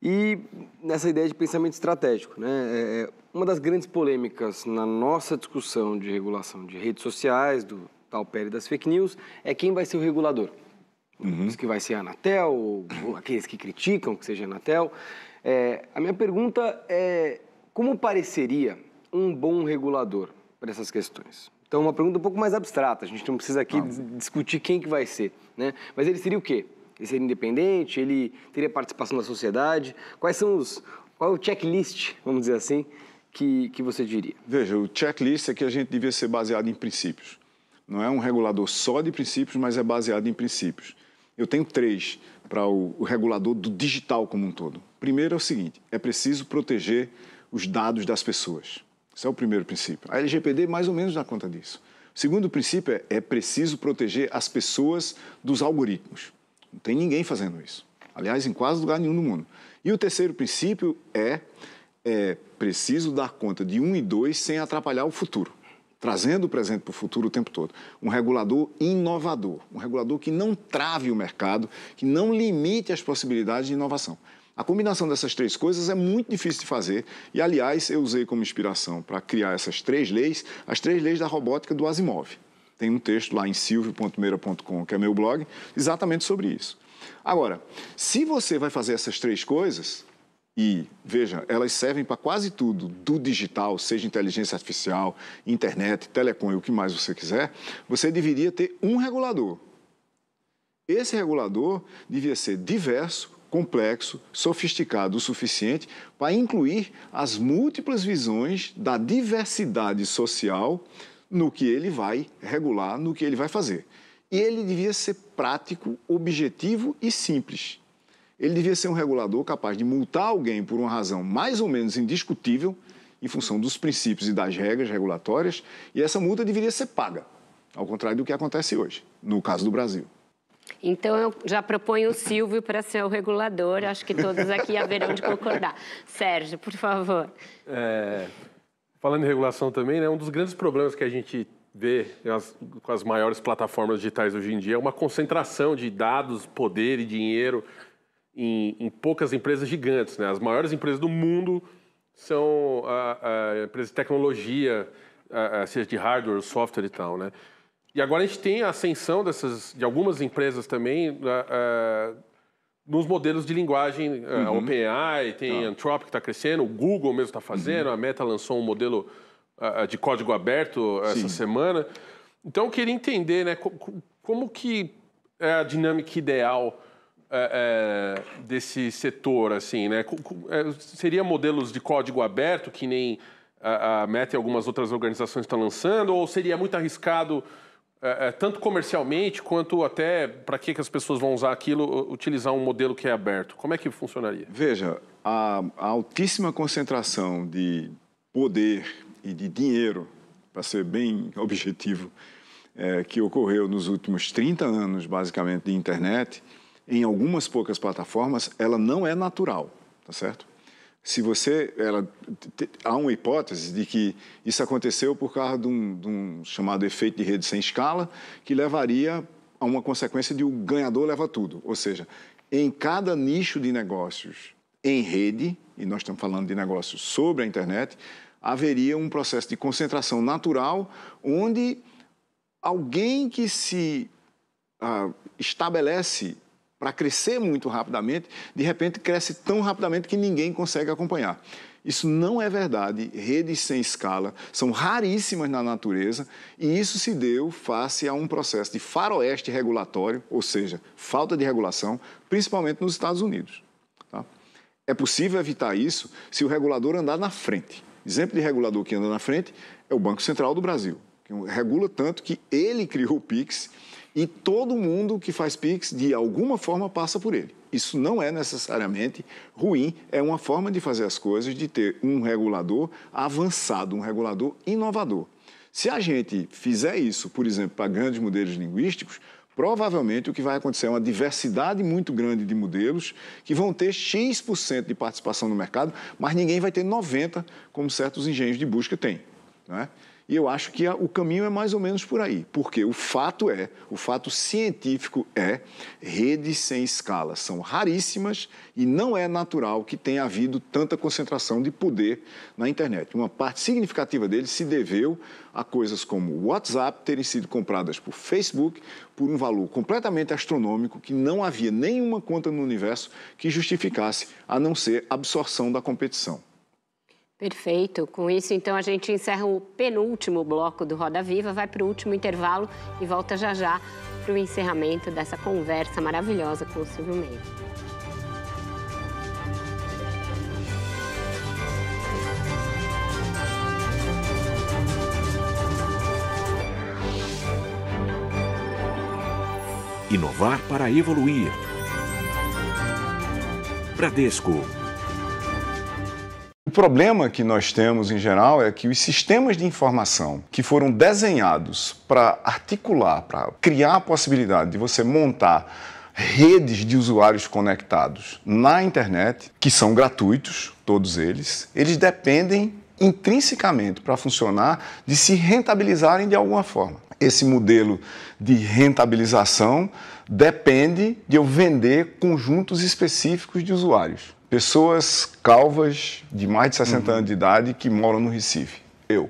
e nessa ideia de pensamento estratégico. Né? É, é, uma das grandes polêmicas na nossa discussão de regulação de redes sociais, do tal PL das fake news, é quem vai ser o regulador. Uhum. Os que vai ser a Anatel, ou, ou aqueles que criticam que seja a Anatel. É, a minha pergunta é como pareceria um bom regulador para essas questões? Então, uma pergunta um pouco mais abstrata, a gente não precisa aqui ah. discutir quem que vai ser, né? Mas ele seria o quê? ele seria independente, ele teria participação da sociedade? Quais são os. Qual é o checklist, vamos dizer assim, que, que você diria? Veja, o checklist é que a gente devia ser baseado em princípios. Não é um regulador só de princípios, mas é baseado em princípios. Eu tenho três para o, o regulador do digital como um todo. Primeiro é o seguinte: é preciso proteger os dados das pessoas. Esse é o primeiro princípio. A LGPD é mais ou menos dá conta disso. O segundo princípio é, é preciso proteger as pessoas dos algoritmos. Não tem ninguém fazendo isso. Aliás, em quase lugar nenhum do mundo. E o terceiro princípio é, é preciso dar conta de um e dois sem atrapalhar o futuro trazendo o presente para o futuro o tempo todo. Um regulador inovador, um regulador que não trave o mercado, que não limite as possibilidades de inovação. A combinação dessas três coisas é muito difícil de fazer e, aliás, eu usei como inspiração para criar essas três leis, as três leis da robótica do Asimov. Tem um texto lá em silvio.meira.com, que é meu blog, exatamente sobre isso. Agora, se você vai fazer essas três coisas, e veja, elas servem para quase tudo, do digital, seja inteligência artificial, internet, telecom e o que mais você quiser, você deveria ter um regulador. Esse regulador devia ser diverso, complexo, sofisticado o suficiente para incluir as múltiplas visões da diversidade social no que ele vai regular, no que ele vai fazer. E ele devia ser prático, objetivo e simples. Ele devia ser um regulador capaz de multar alguém por uma razão mais ou menos indiscutível, em função dos princípios e das regras regulatórias, e essa multa deveria ser paga, ao contrário do que acontece hoje, no caso do Brasil. Então, eu já proponho o Silvio para ser o regulador, acho que todos aqui haverão de concordar. Sérgio, por favor. É, Falando em regulação também, né, um dos grandes problemas que a gente vê as, com as maiores plataformas digitais hoje em dia é uma concentração de dados, poder e dinheiro em, em poucas empresas gigantes. Né? As maiores empresas do mundo são a, ah, a ah, empresas de tecnologia, a, ah, a, seja de hardware, software e tal. Né? E agora a gente tem a ascensão dessas, de algumas empresas também nos modelos de linguagem, eh, a uhum. OpenAI, tem tá. Anthropic que está crescendo, o Google mesmo está uhum. fazendo, uhum. a Meta lançou um modelo uh, de código aberto Sim. essa semana. Então, eu queria entender né, como, como que é a dinâmica ideal é, é, desse setor, assim, né? Seria modelos de código aberto, que nem a, a Meta e algumas outras organizações estão lançando, ou seria muito arriscado é, é, tanto comercialmente quanto até para que, que as pessoas vão usar aquilo, utilizar um modelo que é aberto? Como é que funcionaria? Veja, a, a altíssima concentração de poder e de dinheiro, para ser bem objetivo, é, que ocorreu nos últimos 30 anos, basicamente, de internet, em algumas poucas plataformas, ela não é natural, tá certo? se você ela há uma hipótese de que isso aconteceu por causa de um, de um, chamado efeito de rede sem escala que levaria a uma consequência de o um ganhador leva tudo ou seja em cada nicho de negócios em rede e nós estamos falando de negócios sobre a internet haveria um processo de concentração natural onde alguém que se ah, estabelece para crescer muito rapidamente, de repente cresce tão rapidamente que ninguém consegue acompanhar. Isso não é verdade. Redes sem escala são raríssimas na natureza e isso se deu face a um processo de faroeste regulatório, ou seja, falta de regulação, principalmente nos Estados Unidos. Tá? É possível evitar isso se o regulador andar na frente. Exemplo de regulador que anda na frente é o Banco Central do Brasil, que regula tanto que ele criou o PIX e todo mundo que faz Pix, de alguma forma, passa por ele. Isso não é necessariamente ruim, é uma forma de fazer as coisas, de ter um regulador avançado, um regulador inovador. Se a gente fizer isso, por exemplo, para grandes modelos linguísticos, provavelmente o que vai acontecer é uma diversidade muito grande de modelos que vão ter X% de participação no mercado, mas ninguém vai ter 90%, como certos engenhos de busca têm. Não é? E eu acho que o caminho é mais ou menos por aí, porque o fato é, o fato científico é, redes sem escala são raríssimas e não é natural que tenha havido tanta concentração de poder na internet. Uma parte significativa dele se deveu a coisas como o WhatsApp terem sido compradas por Facebook por um valor completamente astronômico que não havia nenhuma conta no universo que justificasse, a não ser absorção da competição. Perfeito. Com isso, então, a gente encerra o penúltimo bloco do Roda Viva, vai para o último intervalo e volta já já para o encerramento dessa conversa maravilhosa com o Silvio Mendes. Inovar para evoluir. Bradesco problema que nós temos em geral é que os sistemas de informação que foram desenhados para articular, para criar a possibilidade de você montar redes de usuários conectados na internet, que são gratuitos, todos eles, eles dependem intrinsecamente para funcionar de se rentabilizarem de alguma forma. Esse modelo de rentabilização depende de eu vender conjuntos específicos de usuários pessoas calvas de mais de 60 uhum. anos de idade que moram no Recife. Eu.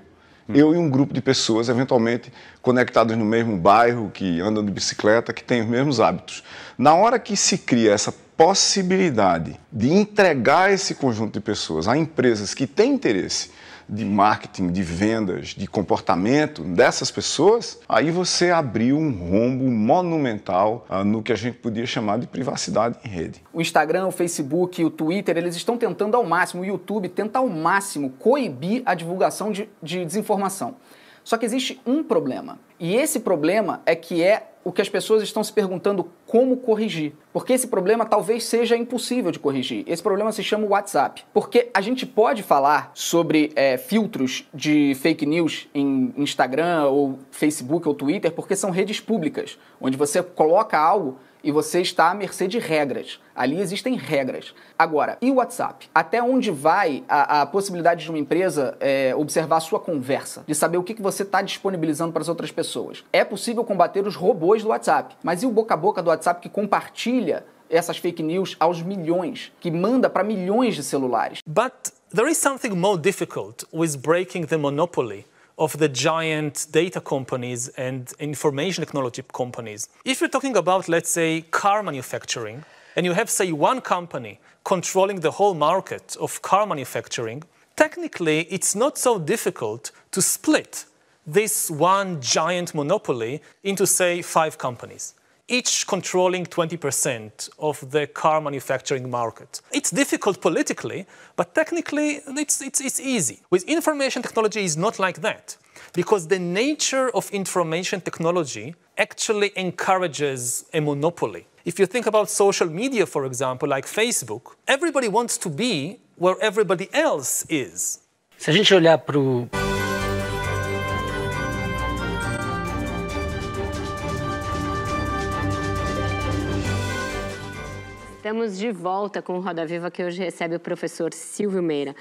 Uhum. Eu e um grupo de pessoas, eventualmente conectadas no mesmo bairro, que andam de bicicleta, que têm os mesmos hábitos. Na hora que se cria essa possibilidade de entregar esse conjunto de pessoas a empresas que têm interesse de marketing, de vendas, de comportamento dessas pessoas, aí você abriu um rombo monumental ah, no que a gente podia chamar de privacidade em rede. O Instagram, o Facebook, o Twitter, eles estão tentando ao máximo, o YouTube tenta ao máximo coibir a divulgação de, de desinformação. Só que existe um problema. E esse problema é que é o que as pessoas estão se perguntando como corrigir. Porque esse problema talvez seja impossível de corrigir. Esse problema se chama WhatsApp. Porque a gente pode falar sobre é, filtros de fake news em Instagram ou Facebook ou Twitter, porque são redes públicas, onde você coloca algo e você está à mercê de regras. Ali existem regras. Agora, e o WhatsApp? Até onde vai a, a possibilidade de uma empresa é, observar a sua conversa, de saber o que, que você está disponibilizando para as outras pessoas? É possível combater os robôs do WhatsApp, mas e o boca a boca do WhatsApp que compartilha essas fake news aos milhões, que manda para milhões de celulares? But there is something more difficult with breaking the monopoly of the giant data companies and information technology companies. If you're talking about, let's say, car manufacturing, and you have, say, one company controlling the whole market of car manufacturing, technically it's not so difficult to split this one giant monopoly into, say, five companies each controlling 20% of the car manufacturing market. It's difficult politically, but technically it's, it's, it's easy. With information technology is not like that because the nature of information technology actually encourages a monopoly. If you think about social media, for example, like Facebook, everybody wants to be where everybody else is. Se a gente olhar para Estamos de volta com o Roda Viva, que hoje recebe o professor Silvio Meira.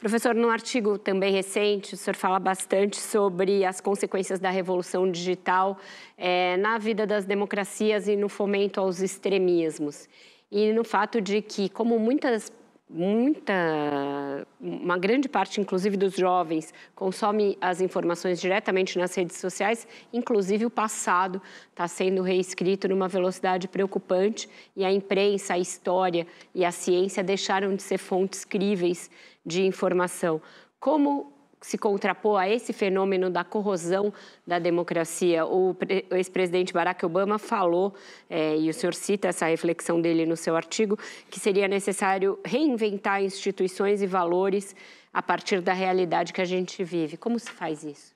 Professor, num artigo também recente, o senhor fala bastante sobre as consequências da revolução digital é, na vida das democracias e no fomento aos extremismos. E no fato de que, como muitas muita, uma grande parte, inclusive dos jovens, consome as informações diretamente nas redes sociais. Inclusive o passado está sendo reescrito numa velocidade preocupante e a imprensa, a história e a ciência deixaram de ser fontes críveis de informação. Como se contrapor a esse fenômeno da corrosão da democracia. O, o ex-presidente Barack Obama falou, é, e o senhor cita essa reflexão dele no seu artigo, que seria necessário reinventar instituições e valores a partir da realidade que a gente vive. Como se faz isso?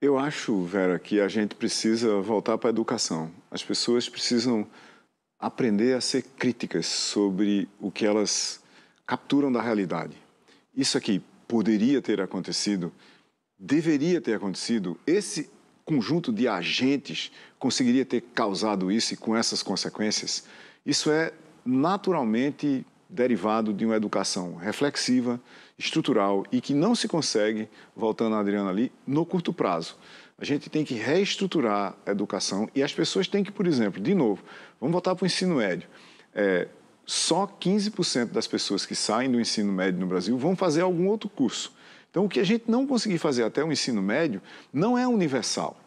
Eu acho, Vera, que a gente precisa voltar para a educação. As pessoas precisam aprender a ser críticas sobre o que elas capturam da realidade. Isso aqui poderia ter acontecido, deveria ter acontecido, esse conjunto de agentes conseguiria ter causado isso e com essas consequências, isso é naturalmente derivado de uma educação reflexiva, estrutural e que não se consegue, voltando a Adriana ali, no curto prazo. A gente tem que reestruturar a educação e as pessoas têm que, por exemplo, de novo, vamos voltar para o ensino médio. É, só 15% das pessoas que saem do ensino médio no Brasil vão fazer algum outro curso. Então, o que a gente não conseguir fazer até o ensino médio não é universal.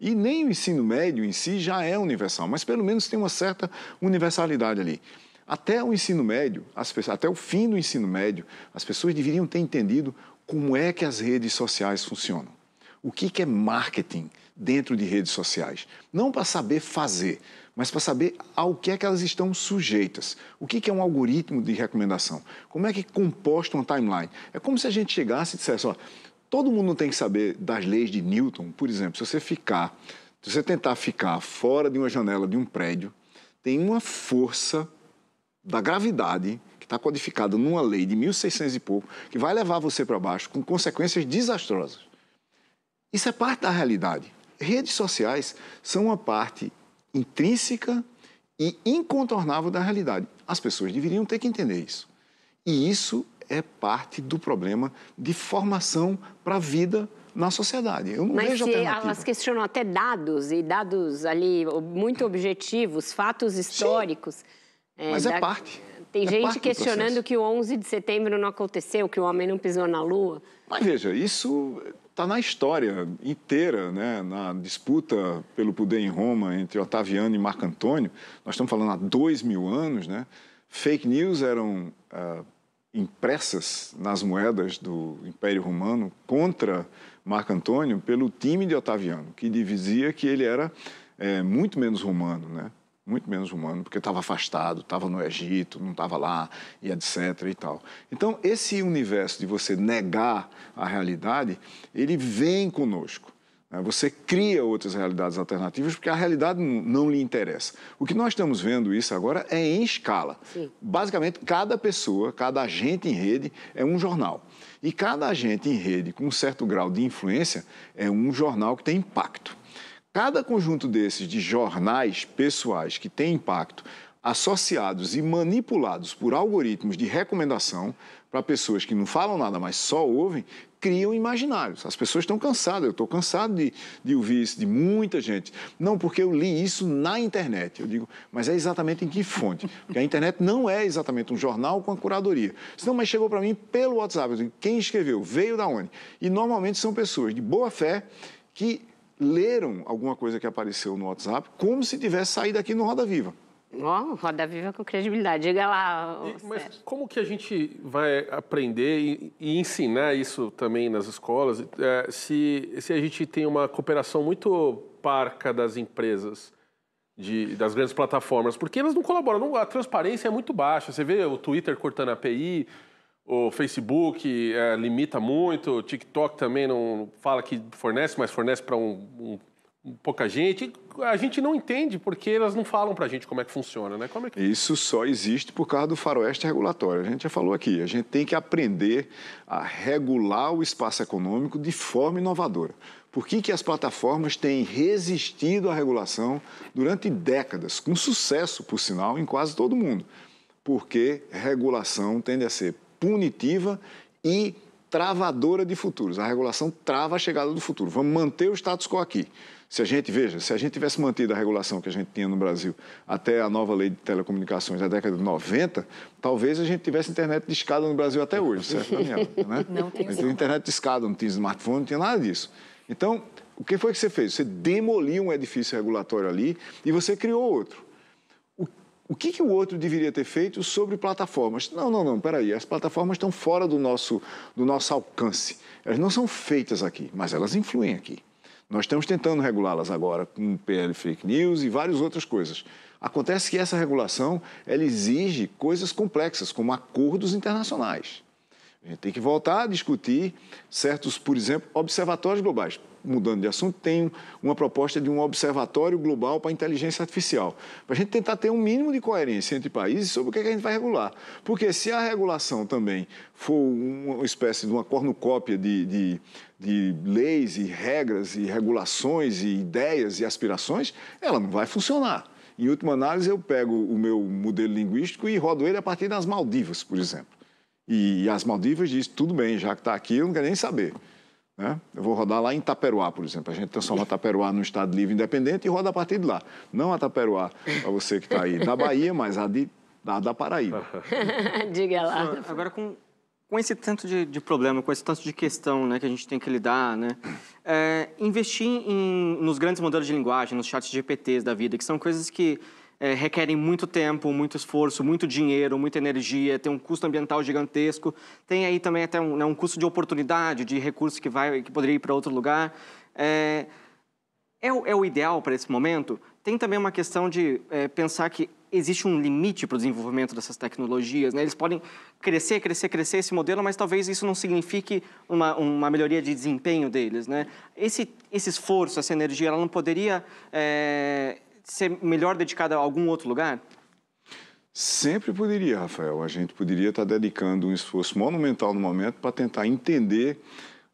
E nem o ensino médio em si já é universal, mas pelo menos tem uma certa universalidade ali. Até o ensino médio, pessoas, até o fim do ensino médio, as pessoas deveriam ter entendido como é que as redes sociais funcionam. O que, que é marketing dentro de redes sociais? Não para saber fazer, mas para saber ao que é que elas estão sujeitas. O que é um algoritmo de recomendação? Como é que é composta uma timeline? É como se a gente chegasse e dissesse, ó, todo mundo tem que saber das leis de Newton, por exemplo, se você ficar, se você tentar ficar fora de uma janela de um prédio, tem uma força da gravidade que está codificada numa lei de 1600 e pouco, que vai levar você para baixo com consequências desastrosas. Isso é parte da realidade. Redes sociais são uma parte intrínseca e incontornável da realidade. As pessoas deveriam ter que entender isso. E isso é parte do problema de formação para a vida na sociedade. Eu não Mas vejo se elas questionam até dados, e dados ali muito objetivos, fatos históricos. É, Mas é da... é parte. Tem é gente questionando que o 11 de setembro não aconteceu, que o homem não pisou na lua. Mas veja, isso está na história inteira, né? na disputa pelo poder em Roma entre Otaviano e Marco Antônio. Nós estamos falando há dois mil anos. Né? Fake news eram ah, impressas nas moedas do Império Romano contra Marco Antônio pelo time de Otaviano, que dizia que ele era é, muito menos romano. Né? muito menos humano, porque estava afastado, estava no Egito, não estava lá, e etc. e tal. Então, esse universo de você negar a realidade, ele vem conosco. Né? Você cria outras realidades alternativas porque a realidade não lhe interessa. O que nós estamos vendo isso agora é em escala. Sim. Basicamente, cada pessoa, cada agente em rede é um jornal. E cada agente em rede com um certo grau de influência é um jornal que tem impacto. Cada conjunto desses de jornais pessoais que tem impacto, associados e manipulados por algoritmos de recomendação para pessoas que não falam nada, mas só ouvem, criam imaginários. As pessoas estão cansadas, eu estou cansado de, de ouvir isso de muita gente. Não, porque eu li isso na internet. Eu digo, mas é exatamente em que fonte? Porque a internet não é exatamente um jornal com a curadoria. Senão, mas chegou para mim pelo WhatsApp. Eu digo, quem escreveu? Veio da onde? E normalmente são pessoas de boa fé que leram alguma coisa que apareceu no WhatsApp como se tivesse saído aqui no Roda Viva. Ó, oh, Roda Viva com credibilidade. Diga lá. E, mas como que a gente vai aprender e, e ensinar isso também nas escolas é, se, se a gente tem uma cooperação muito parca das empresas? De, das grandes plataformas, porque elas não colaboram. Não, a transparência é muito baixa. Você vê o Twitter cortando a API, o Facebook é, limita muito, o TikTok também não fala que fornece, mas fornece para um, um, pouca gente. A gente não entende porque elas não falam para a gente como é que funciona, né? É que... Isso só existe por causa do faroeste regulatório. A gente já falou aqui. A gente tem que aprender a regular o espaço econômico de forma inovadora. Por que, que as plataformas têm resistido à regulação durante décadas, com sucesso, por sinal, em quase todo mundo? Porque regulação tende a ser punitiva e travadora de futuros. A regulação trava a chegada do futuro. Vamos manter o status quo aqui. Se a gente, veja, se a gente tivesse mantido a regulação que a gente tinha no Brasil até a nova lei de telecomunicações da década de 90, talvez a gente tivesse internet de escada no Brasil até hoje, certo, Daniela? Né? Não tem. Não tinha internet de escada, não tinha smartphone, não tinha nada disso. Então, o que foi que você fez? Você demoliu um edifício regulatório ali e você criou outro o que, que o outro deveria ter feito sobre plataformas? Não, não, não, peraí, as plataformas estão fora do nosso, do nosso alcance. Elas não são feitas aqui, mas elas influem aqui. Nós estamos tentando regulá-las agora com o PL Fake News e várias outras coisas. Acontece que essa regulação ela exige coisas complexas, como acordos internacionais. A gente tem que voltar a discutir certos, por exemplo, observatórios globais. Mudando de assunto, tem uma proposta de um observatório global para a inteligência artificial. Para a gente tentar ter um mínimo de coerência entre países sobre o que, é que a gente vai regular. Porque se a regulação também for uma espécie de uma cornucópia de, de, de leis e regras e regulações e ideias e aspirações, ela não vai funcionar. Em última análise, eu pego o meu modelo linguístico e rodo ele a partir das Maldivas, por exemplo. E as Maldivas diz tudo bem, já que está aqui, eu não quero nem saber. Né? Eu vou rodar lá em Itaperuá, por exemplo. A gente transforma Itaperuá num Estado livre independente e roda a partir de lá. Não a Itaperuá, para você que está aí da Bahia, mas a, de, a da Paraíba. Diga lá. Agora, com, com esse tanto de, de, problema, com esse tanto de questão né, que a gente tem que lidar, né, é, investir em, nos grandes modelos de linguagem, nos chats GPTs da vida, que são coisas que é, requerem muito tempo, muito esforço, muito dinheiro, muita energia, tem um custo ambiental gigantesco, tem aí também até um, né, um custo de oportunidade, de recurso que, vai, que poderia ir para outro lugar. É, é, é o ideal para esse momento? Tem também uma questão de é, pensar que existe um limite para o desenvolvimento dessas tecnologias. Né? Eles podem crescer, crescer, crescer esse modelo, mas talvez isso não signifique uma, uma melhoria de desempenho deles. Né? Esse, esse esforço, essa energia, ela não poderia é, ser melhor dedicada a algum outro lugar? Sempre poderia, Rafael. A gente poderia estar dedicando um esforço monumental no momento para tentar entender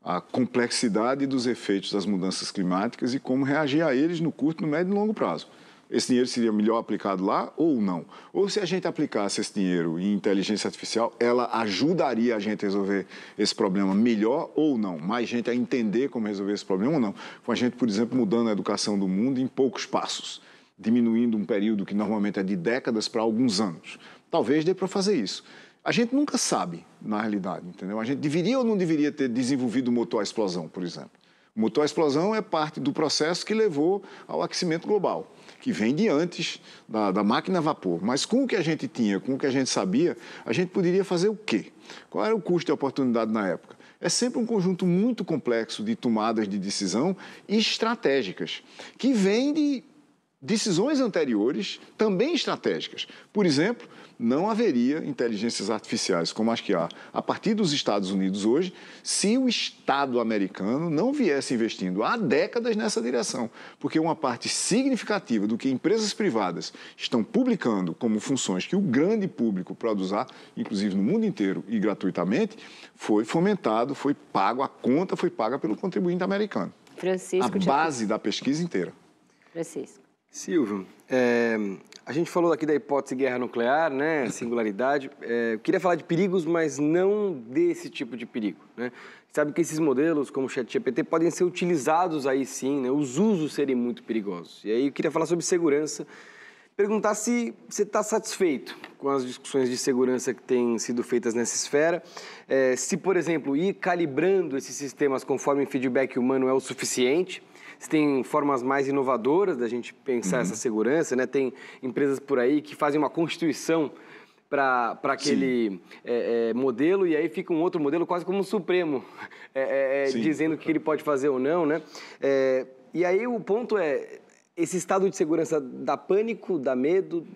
a complexidade dos efeitos das mudanças climáticas e como reagir a eles no curto, no médio e no longo prazo. Esse dinheiro seria melhor aplicado lá ou não? Ou se a gente aplicasse esse dinheiro em inteligência artificial, ela ajudaria a gente a resolver esse problema melhor ou não? Mais gente a entender como resolver esse problema ou não? Com a gente, por exemplo, mudando a educação do mundo em poucos passos diminuindo um período que normalmente é de décadas para alguns anos. Talvez dê para fazer isso. A gente nunca sabe, na realidade, entendeu? A gente deveria ou não deveria ter desenvolvido o motor à explosão, por exemplo. O motor à explosão é parte do processo que levou ao aquecimento global, que vem de antes da, da máquina a vapor. Mas com o que a gente tinha, com o que a gente sabia, a gente poderia fazer o quê? Qual era o custo e a oportunidade na época? é sempre um conjunto muito complexo de tomadas de decisão estratégicas, que vem de decisões anteriores também estratégicas. Por exemplo, não haveria inteligências artificiais como as que há a partir dos Estados Unidos hoje se o Estado americano não viesse investindo há décadas nessa direção, porque uma parte significativa do que empresas privadas estão publicando como funções que o grande público pode usar, inclusive no mundo inteiro e gratuitamente, foi fomentado, foi pago, a conta foi paga pelo contribuinte americano. Francisco, a base da pesquisa inteira. Francisco. Silvio, é, a gente falou aqui da hipótese guerra nuclear, né, singularidade. É, queria falar de perigos, mas não desse tipo de perigo. Né? Sabe que esses modelos, como o ChatGPT, podem ser utilizados aí sim, né, os usos serem muito perigosos. E aí eu queria falar sobre segurança, perguntar se você está satisfeito com as discussões de segurança que têm sido feitas nessa esfera. É, se, por exemplo, ir calibrando esses sistemas conforme feedback humano é o suficiente se tem formas mais inovadoras da gente pensar uhum. essa segurança, né? Tem empresas por aí que fazem uma constituição para aquele é, é, modelo e aí fica um outro modelo quase como um supremo, é, é, é dizendo o que ele pode fazer ou não, né? É, e aí o ponto é, esse estado de segurança dá pânico, dá medo?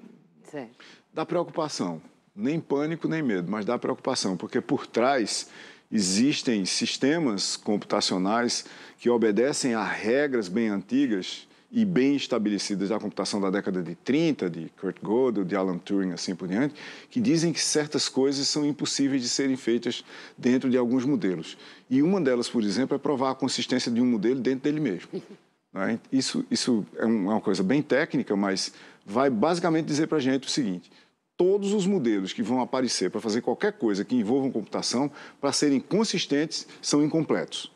Dá preocupação. Nem pânico, nem medo, mas dá preocupação, porque por trás Existem sistemas computacionais que obedecem a regras bem antigas e bem estabelecidas da computação da década de 30, de Kurt Gödel, de Alan Turing, assim por diante, que dizem que certas coisas são impossíveis de serem feitas dentro de alguns modelos. E uma delas, por exemplo, é provar a consistência de um modelo dentro dele mesmo. Né? Isso, isso é, é uma coisa bem técnica, mas vai basicamente dizer para a gente o seguinte: todos os modelos que vão aparecer para fazer qualquer coisa que envolvam computação, para serem consistentes, são incompletos.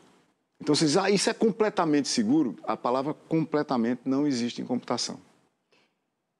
Então vocês, ah, isso é completamente seguro? A palavra completamente não existe em computação.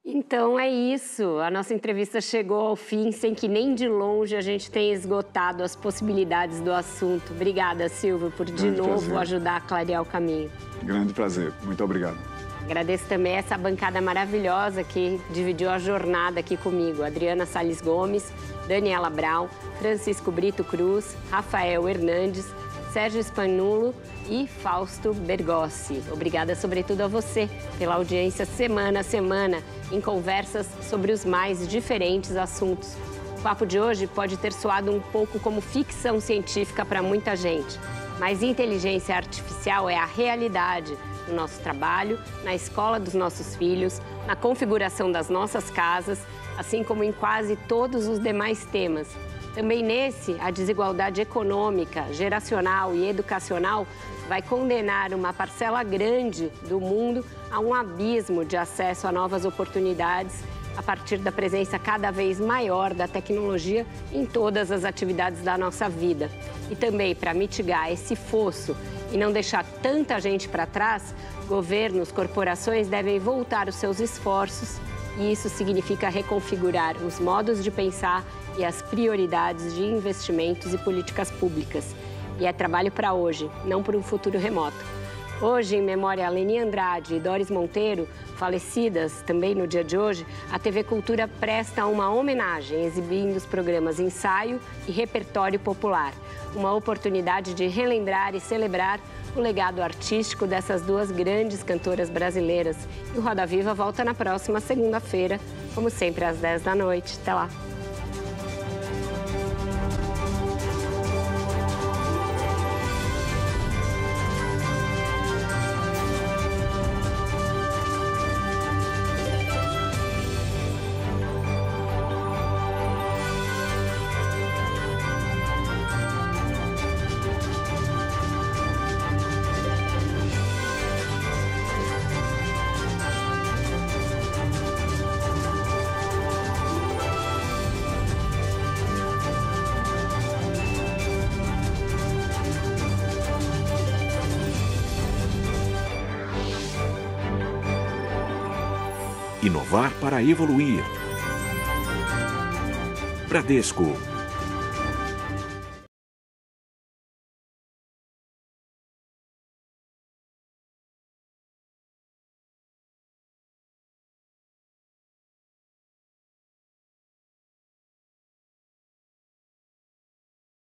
Então é isso. A nossa entrevista chegou ao fim, sem que nem de longe a gente tenha esgotado as possibilidades do assunto. Obrigada, Silvio, por de Grande novo prazer. ajudar a clarear o caminho. Grande prazer. Muito obrigado. Agradeço também essa bancada maravilhosa que dividiu a jornada aqui comigo: Adriana Salles Gomes, Daniela Brau, Francisco Brito Cruz, Rafael Hernandes, Sérgio Spanulo e Fausto Bergossi. Obrigada, sobretudo, a você pela audiência semana a semana em conversas sobre os mais diferentes assuntos. O papo de hoje pode ter soado um pouco como ficção científica para muita gente, mas inteligência artificial é a realidade no nosso trabalho, na escola dos nossos filhos, na configuração das nossas casas, assim como em quase todos os demais temas. Também nesse, a desigualdade econômica, geracional e educacional vai condenar uma parcela grande do mundo a um abismo de acesso a novas oportunidades a partir da presença cada vez maior da tecnologia em todas as atividades da nossa vida. E também para mitigar esse fosso e não deixar tanta gente para trás, governos, corporações devem voltar os seus esforços e isso significa reconfigurar os modos de pensar e as prioridades de investimentos e políticas públicas. E é trabalho para hoje, não para um futuro remoto. Hoje, em memória a Leni Andrade e Doris Monteiro, falecidas também no dia de hoje, a TV Cultura presta uma homenagem, exibindo os programas Ensaio e Repertório Popular. Uma oportunidade de relembrar e celebrar o legado artístico dessas duas grandes cantoras brasileiras. E o Roda Viva volta na próxima segunda-feira, como sempre, às 10 da noite. Até lá! inovar para evoluir. Bradesco